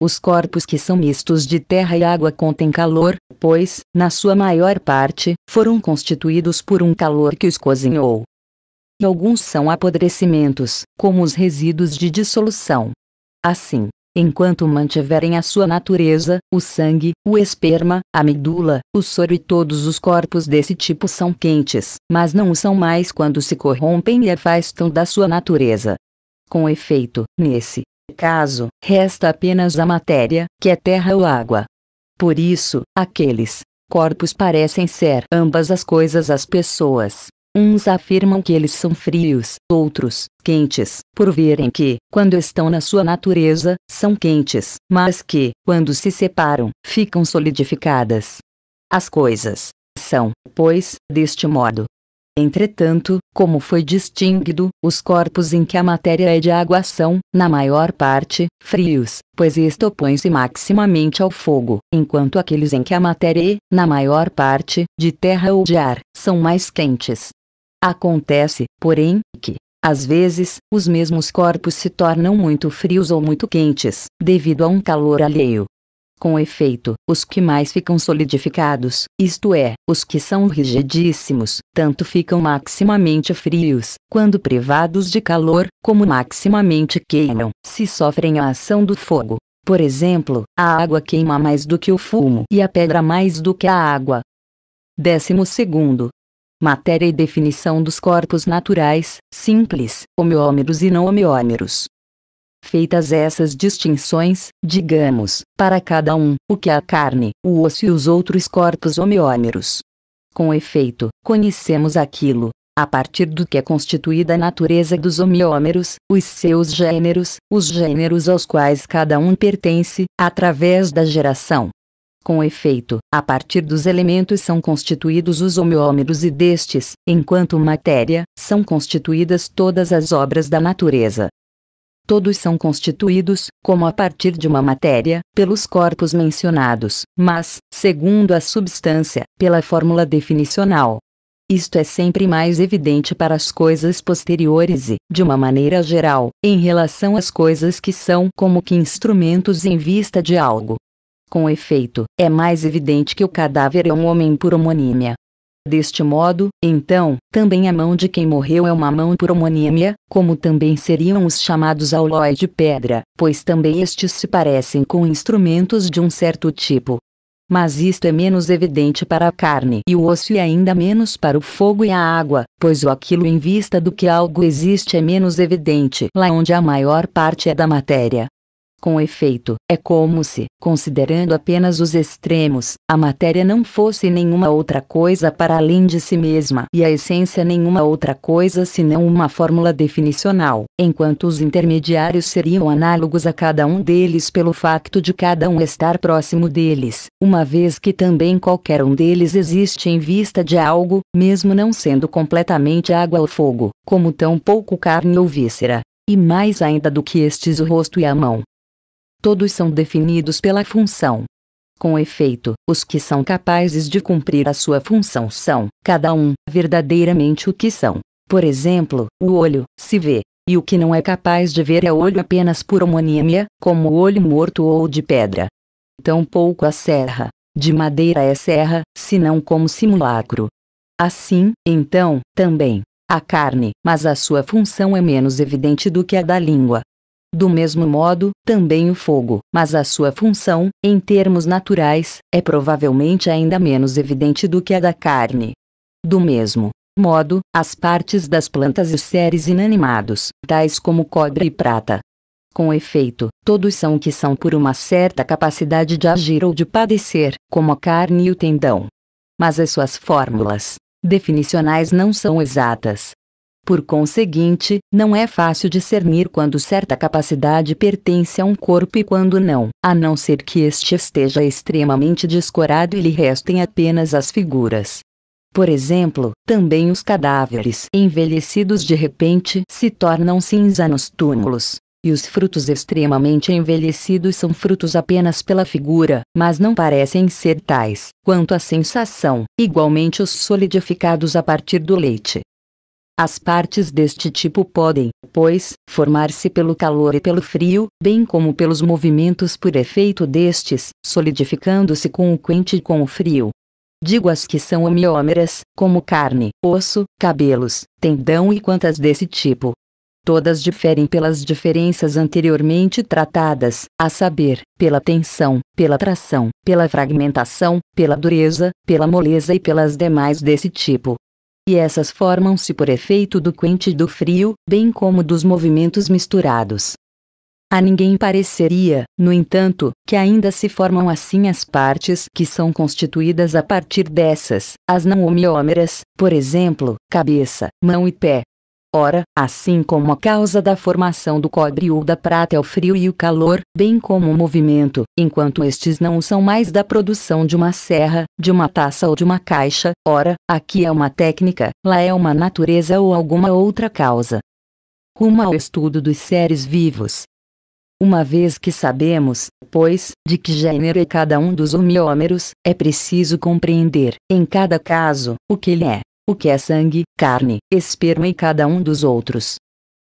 Os corpos que são mistos de terra e água contêm calor, pois, na sua maior parte, foram constituídos por um calor que os cozinhou. E alguns são apodrecimentos, como os resíduos de dissolução. Assim, Enquanto mantiverem a sua natureza, o sangue, o esperma, a medula, o soro e todos os corpos desse tipo são quentes, mas não o são mais quando se corrompem e afastam da sua natureza. Com efeito, nesse caso, resta apenas a matéria, que é terra ou água. Por isso, aqueles corpos parecem ser ambas as coisas às pessoas. Uns afirmam que eles são frios, outros, quentes, por verem que, quando estão na sua natureza, são quentes, mas que, quando se separam, ficam solidificadas. As coisas são, pois, deste modo. Entretanto, como foi distinguido, os corpos em que a matéria é de água são, na maior parte, frios, pois este opõe-se maximamente ao fogo, enquanto aqueles em que a matéria é, na maior parte, de terra ou de ar, são mais quentes, Acontece, porém, que, às vezes, os mesmos corpos se tornam muito frios ou muito quentes, devido a um calor alheio. Com efeito, os que mais ficam solidificados, isto é, os que são rigidíssimos, tanto ficam maximamente frios, quando privados de calor, como maximamente queimam, se sofrem a ação do fogo. Por exemplo, a água queima mais do que o fumo e a pedra mais do que a água. Décimo segundo, Matéria e definição dos corpos naturais, simples, homeômeros e não homeômeros. Feitas essas distinções, digamos, para cada um, o que é a carne, o osso e os outros corpos homeômeros. Com efeito, conhecemos aquilo, a partir do que é constituída a natureza dos homeômeros, os seus gêneros, os gêneros aos quais cada um pertence, através da geração, com efeito, a partir dos elementos são constituídos os homeômeros e destes, enquanto matéria, são constituídas todas as obras da natureza. Todos são constituídos, como a partir de uma matéria, pelos corpos mencionados, mas, segundo a substância, pela fórmula definicional. Isto é sempre mais evidente para as coisas posteriores e, de uma maneira geral, em relação às coisas que são como que instrumentos em vista de algo com efeito, é mais evidente que o cadáver é um homem por homonímia. Deste modo, então, também a mão de quem morreu é uma mão por homonímia, como também seriam os chamados aulói de pedra, pois também estes se parecem com instrumentos de um certo tipo. Mas isto é menos evidente para a carne e o osso e é ainda menos para o fogo e a água, pois o aquilo em vista do que algo existe é menos evidente lá onde a maior parte é da matéria. Com efeito, é como se, considerando apenas os extremos, a matéria não fosse nenhuma outra coisa para além de si mesma e a essência nenhuma outra coisa senão uma fórmula definicional, enquanto os intermediários seriam análogos a cada um deles pelo facto de cada um estar próximo deles, uma vez que também qualquer um deles existe em vista de algo, mesmo não sendo completamente água ou fogo, como tão pouco carne ou víscera, e mais ainda do que estes o rosto e a mão, todos são definidos pela função. Com efeito, os que são capazes de cumprir a sua função são, cada um, verdadeiramente o que são. Por exemplo, o olho, se vê, e o que não é capaz de ver é olho apenas por homonímia, como o olho morto ou de pedra. Tampouco a serra, de madeira é serra, senão como simulacro. Assim, então, também, a carne, mas a sua função é menos evidente do que a da língua, do mesmo modo, também o fogo, mas a sua função, em termos naturais, é provavelmente ainda menos evidente do que a da carne. Do mesmo modo, as partes das plantas e seres inanimados, tais como cobre e prata, com efeito, todos são que são por uma certa capacidade de agir ou de padecer, como a carne e o tendão. Mas as suas fórmulas definicionais não são exatas, por conseguinte, não é fácil discernir quando certa capacidade pertence a um corpo e quando não, a não ser que este esteja extremamente descorado e lhe restem apenas as figuras. Por exemplo, também os cadáveres envelhecidos de repente se tornam cinza nos túmulos. E os frutos extremamente envelhecidos são frutos apenas pela figura, mas não parecem ser tais, quanto à sensação, igualmente os solidificados a partir do leite. As partes deste tipo podem, pois, formar-se pelo calor e pelo frio, bem como pelos movimentos por efeito destes, solidificando-se com o quente e com o frio. Digo as que são homeômeras, como carne, osso, cabelos, tendão e quantas desse tipo. Todas diferem pelas diferenças anteriormente tratadas, a saber, pela tensão, pela tração, pela fragmentação, pela dureza, pela moleza e pelas demais desse tipo e essas formam-se por efeito do quente e do frio, bem como dos movimentos misturados. A ninguém pareceria, no entanto, que ainda se formam assim as partes que são constituídas a partir dessas, as não homiômeras, por exemplo, cabeça, mão e pé, Ora, assim como a causa da formação do cobre ou da prata é o frio e o calor, bem como o movimento, enquanto estes não são mais da produção de uma serra, de uma taça ou de uma caixa, ora, aqui é uma técnica, lá é uma natureza ou alguma outra causa. Rumo ao estudo dos seres vivos. Uma vez que sabemos, pois, de que gênero é cada um dos homiômeros, é preciso compreender, em cada caso, o que ele é o que é sangue, carne, esperma e cada um dos outros.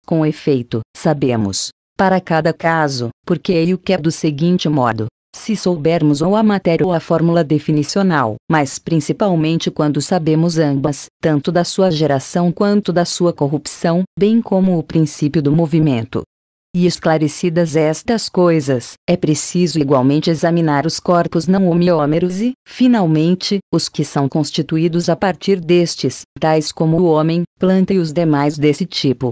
Com efeito, sabemos, para cada caso, porque e o é do seguinte modo. Se soubermos ou a matéria ou a fórmula definicional, mas principalmente quando sabemos ambas, tanto da sua geração quanto da sua corrupção, bem como o princípio do movimento, e esclarecidas estas coisas, é preciso igualmente examinar os corpos não homiômeros e, finalmente, os que são constituídos a partir destes, tais como o homem, planta e os demais desse tipo.